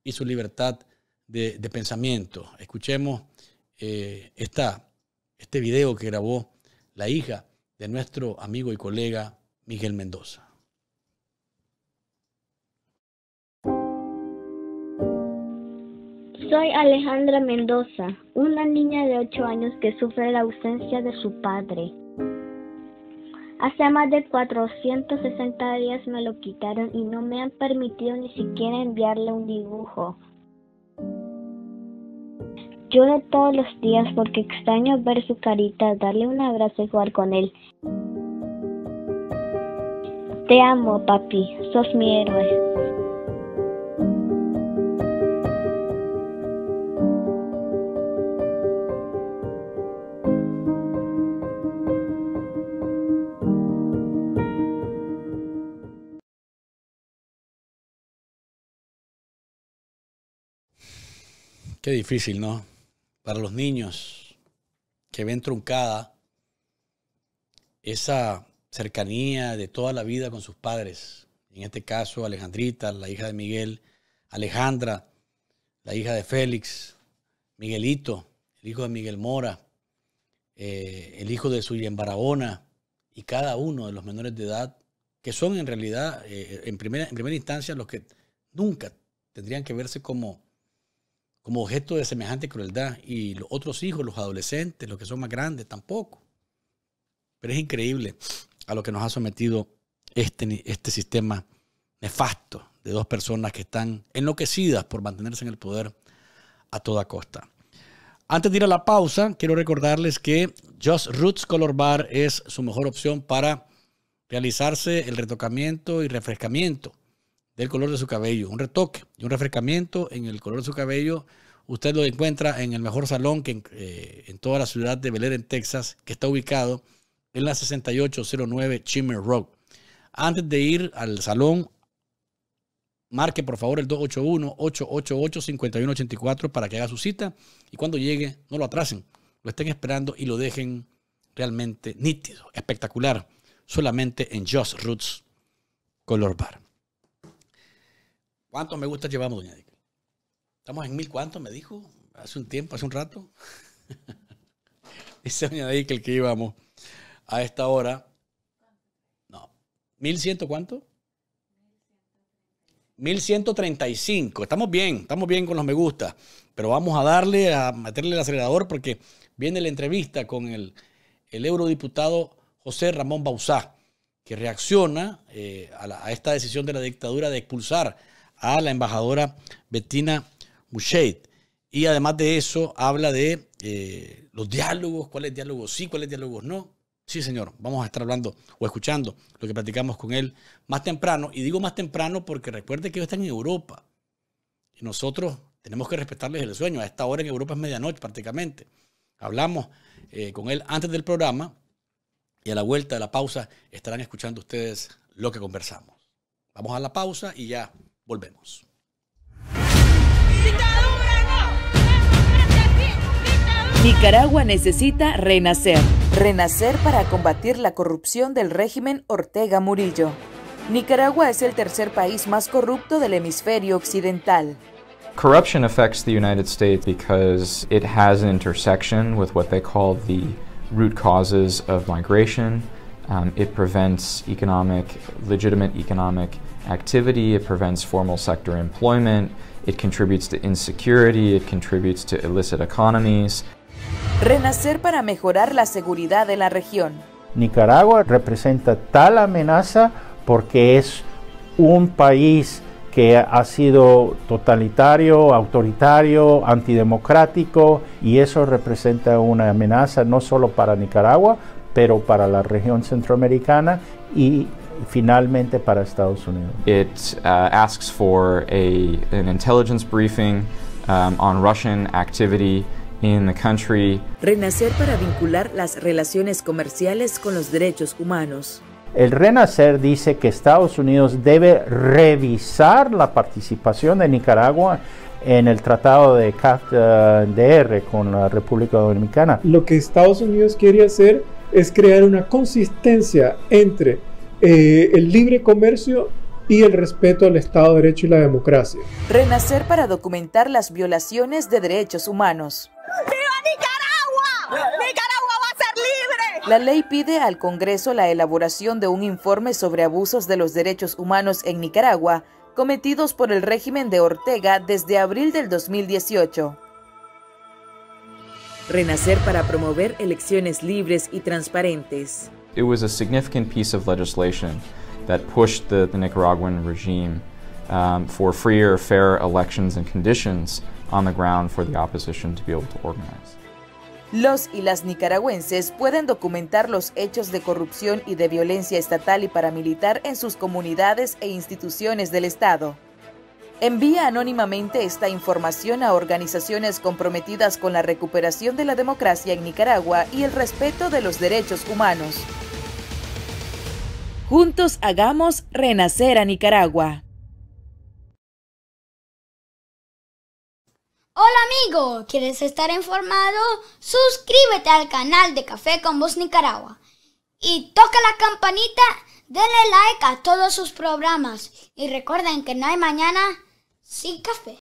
y su libertad de, pensamiento. Escuchemos eh, este video que grabó la hija de nuestro amigo y colega Miguel Mendoza. Soy Alejandra Mendoza, una niña de 8 años que sufre la ausencia de su padre. Hace más de 460 días me lo quitaron y no me han permitido ni siquiera enviarle un dibujo. Lloro todos los días porque extraño ver su carita, darle un abrazo y jugar con él. Te amo, papi, sos mi héroe. difícil, ¿no? Para los niños que ven truncada esa cercanía de toda la vida con sus padres. En este caso, Alejandrita, la hija de Miguel, Alejandra, la hija de Félix, Miguelito, el hijo de Miguel Mora, eh, el hijo de Suyen Barahona y cada uno de los menores de edad, que son en realidad, eh, en, primera, en primera instancia, los que nunca tendrían que verse como como objeto de semejante crueldad. Y los otros hijos, los adolescentes, los que son más grandes, tampoco. Pero es increíble a lo que nos ha sometido este, este sistema nefasto de dos personas que están enloquecidas por mantenerse en el poder a toda costa. Antes de ir a la pausa, quiero recordarles que Just Roots Color Bar es su mejor opción para realizarse el retocamiento y refrescamiento del color de su cabello, un retoque y un refrescamiento en el color de su cabello. Usted lo encuentra en el mejor salón que en, eh, toda la ciudad de Bel en Texas, que está ubicado en la 6809 Chimney Road. Antes de ir al salón, marque por favor el 281-888-5184 para que haga su cita y cuando llegue no lo atrasen, lo estén esperando y lo dejen realmente nítido, espectacular, solamente en Just Roots Color Bar. ¿Cuántos me gusta llevamos, doña Estamos en mil cuántos, me dijo, hace un tiempo, hace un rato. [laughs] Dice doña Erika el que íbamos a esta hora. No, ¿mil ciento cuánto? 1135. Estamos bien, estamos bien con los me gusta, pero vamos a darle, a meterle el acelerador porque viene la entrevista con el, eurodiputado José Ramón Bauzá, que reacciona eh, a, a esta decisión de la dictadura de expulsar a la embajadora Bettina Musheid. Y además de eso, habla de eh, los diálogos, cuáles diálogos sí, cuáles diálogos no. Sí, señor, vamos a estar hablando o escuchando lo que platicamos con él más temprano. Y digo más temprano porque recuerde que ellos están en Europa. Y nosotros tenemos que respetarles el sueño. A esta hora en Europa es medianoche prácticamente. Hablamos eh, con él antes del programa y a la vuelta de la pausa estarán escuchando ustedes lo que conversamos. Vamos a la pausa y ya Volvemos. Nicaragua necesita renacer. Renacer para combatir la corrupción del régimen Ortega Murillo. Nicaragua es el tercer país más corrupto del hemisferio occidental. Corruption affects the United States because it has an intersection with what they call the root causes of migration. Um, it prevents economic, legitimate economic activity, it prevents formal sector employment, it contributes to insecurity, it contributes to illicit economies. Renacer para mejorar la seguridad de la región. Nicaragua representa tal amenaza porque es un país que ha sido totalitario, autoritario, antidemocrático y eso representa una amenaza no solo para Nicaragua, pero para la región centroamericana y finalmente para Estados Unidos. It uh, asks for a, an intelligence briefing um, on Russian activity in the country. Renacer para vincular las relaciones comerciales con los derechos humanos. El Renacer dice que Estados Unidos debe revisar la participación de Nicaragua en el tratado de CAFDR... Uh, con la República Dominicana. Lo que Estados Unidos quiere hacer es crear una consistencia entre eh, el libre comercio y el respeto al Estado de Derecho y la democracia. Renacer para documentar las violaciones de derechos humanos. ¡Viva Nicaragua! ¡Nicaragua va a ser libre! La ley pide al Congreso la elaboración de un informe sobre abusos de los derechos humanos en Nicaragua cometidos por el régimen de Ortega desde abril del 2018. Renacer para promover elecciones libres y transparentes it was a significant piece of legislation that pushed the, the Nicaraguan regime um, for freer, fair elections and conditions on the ground for the opposition to be able to organize. Los y las nicaragüenses pueden documentar los hechos de corrupción y de violencia estatal y paramilitar en sus comunidades e instituciones del Estado envía anónimamente esta información a organizaciones comprometidas con la recuperación de la democracia en Nicaragua y el respeto de los derechos humanos. Juntos hagamos renacer a Nicaragua. Hola amigo, ¿quieres estar informado? Suscríbete al canal de Café con Voz Nicaragua y toca la campanita, denle like a todos sus programas y recuerden que no hay mañana sin café.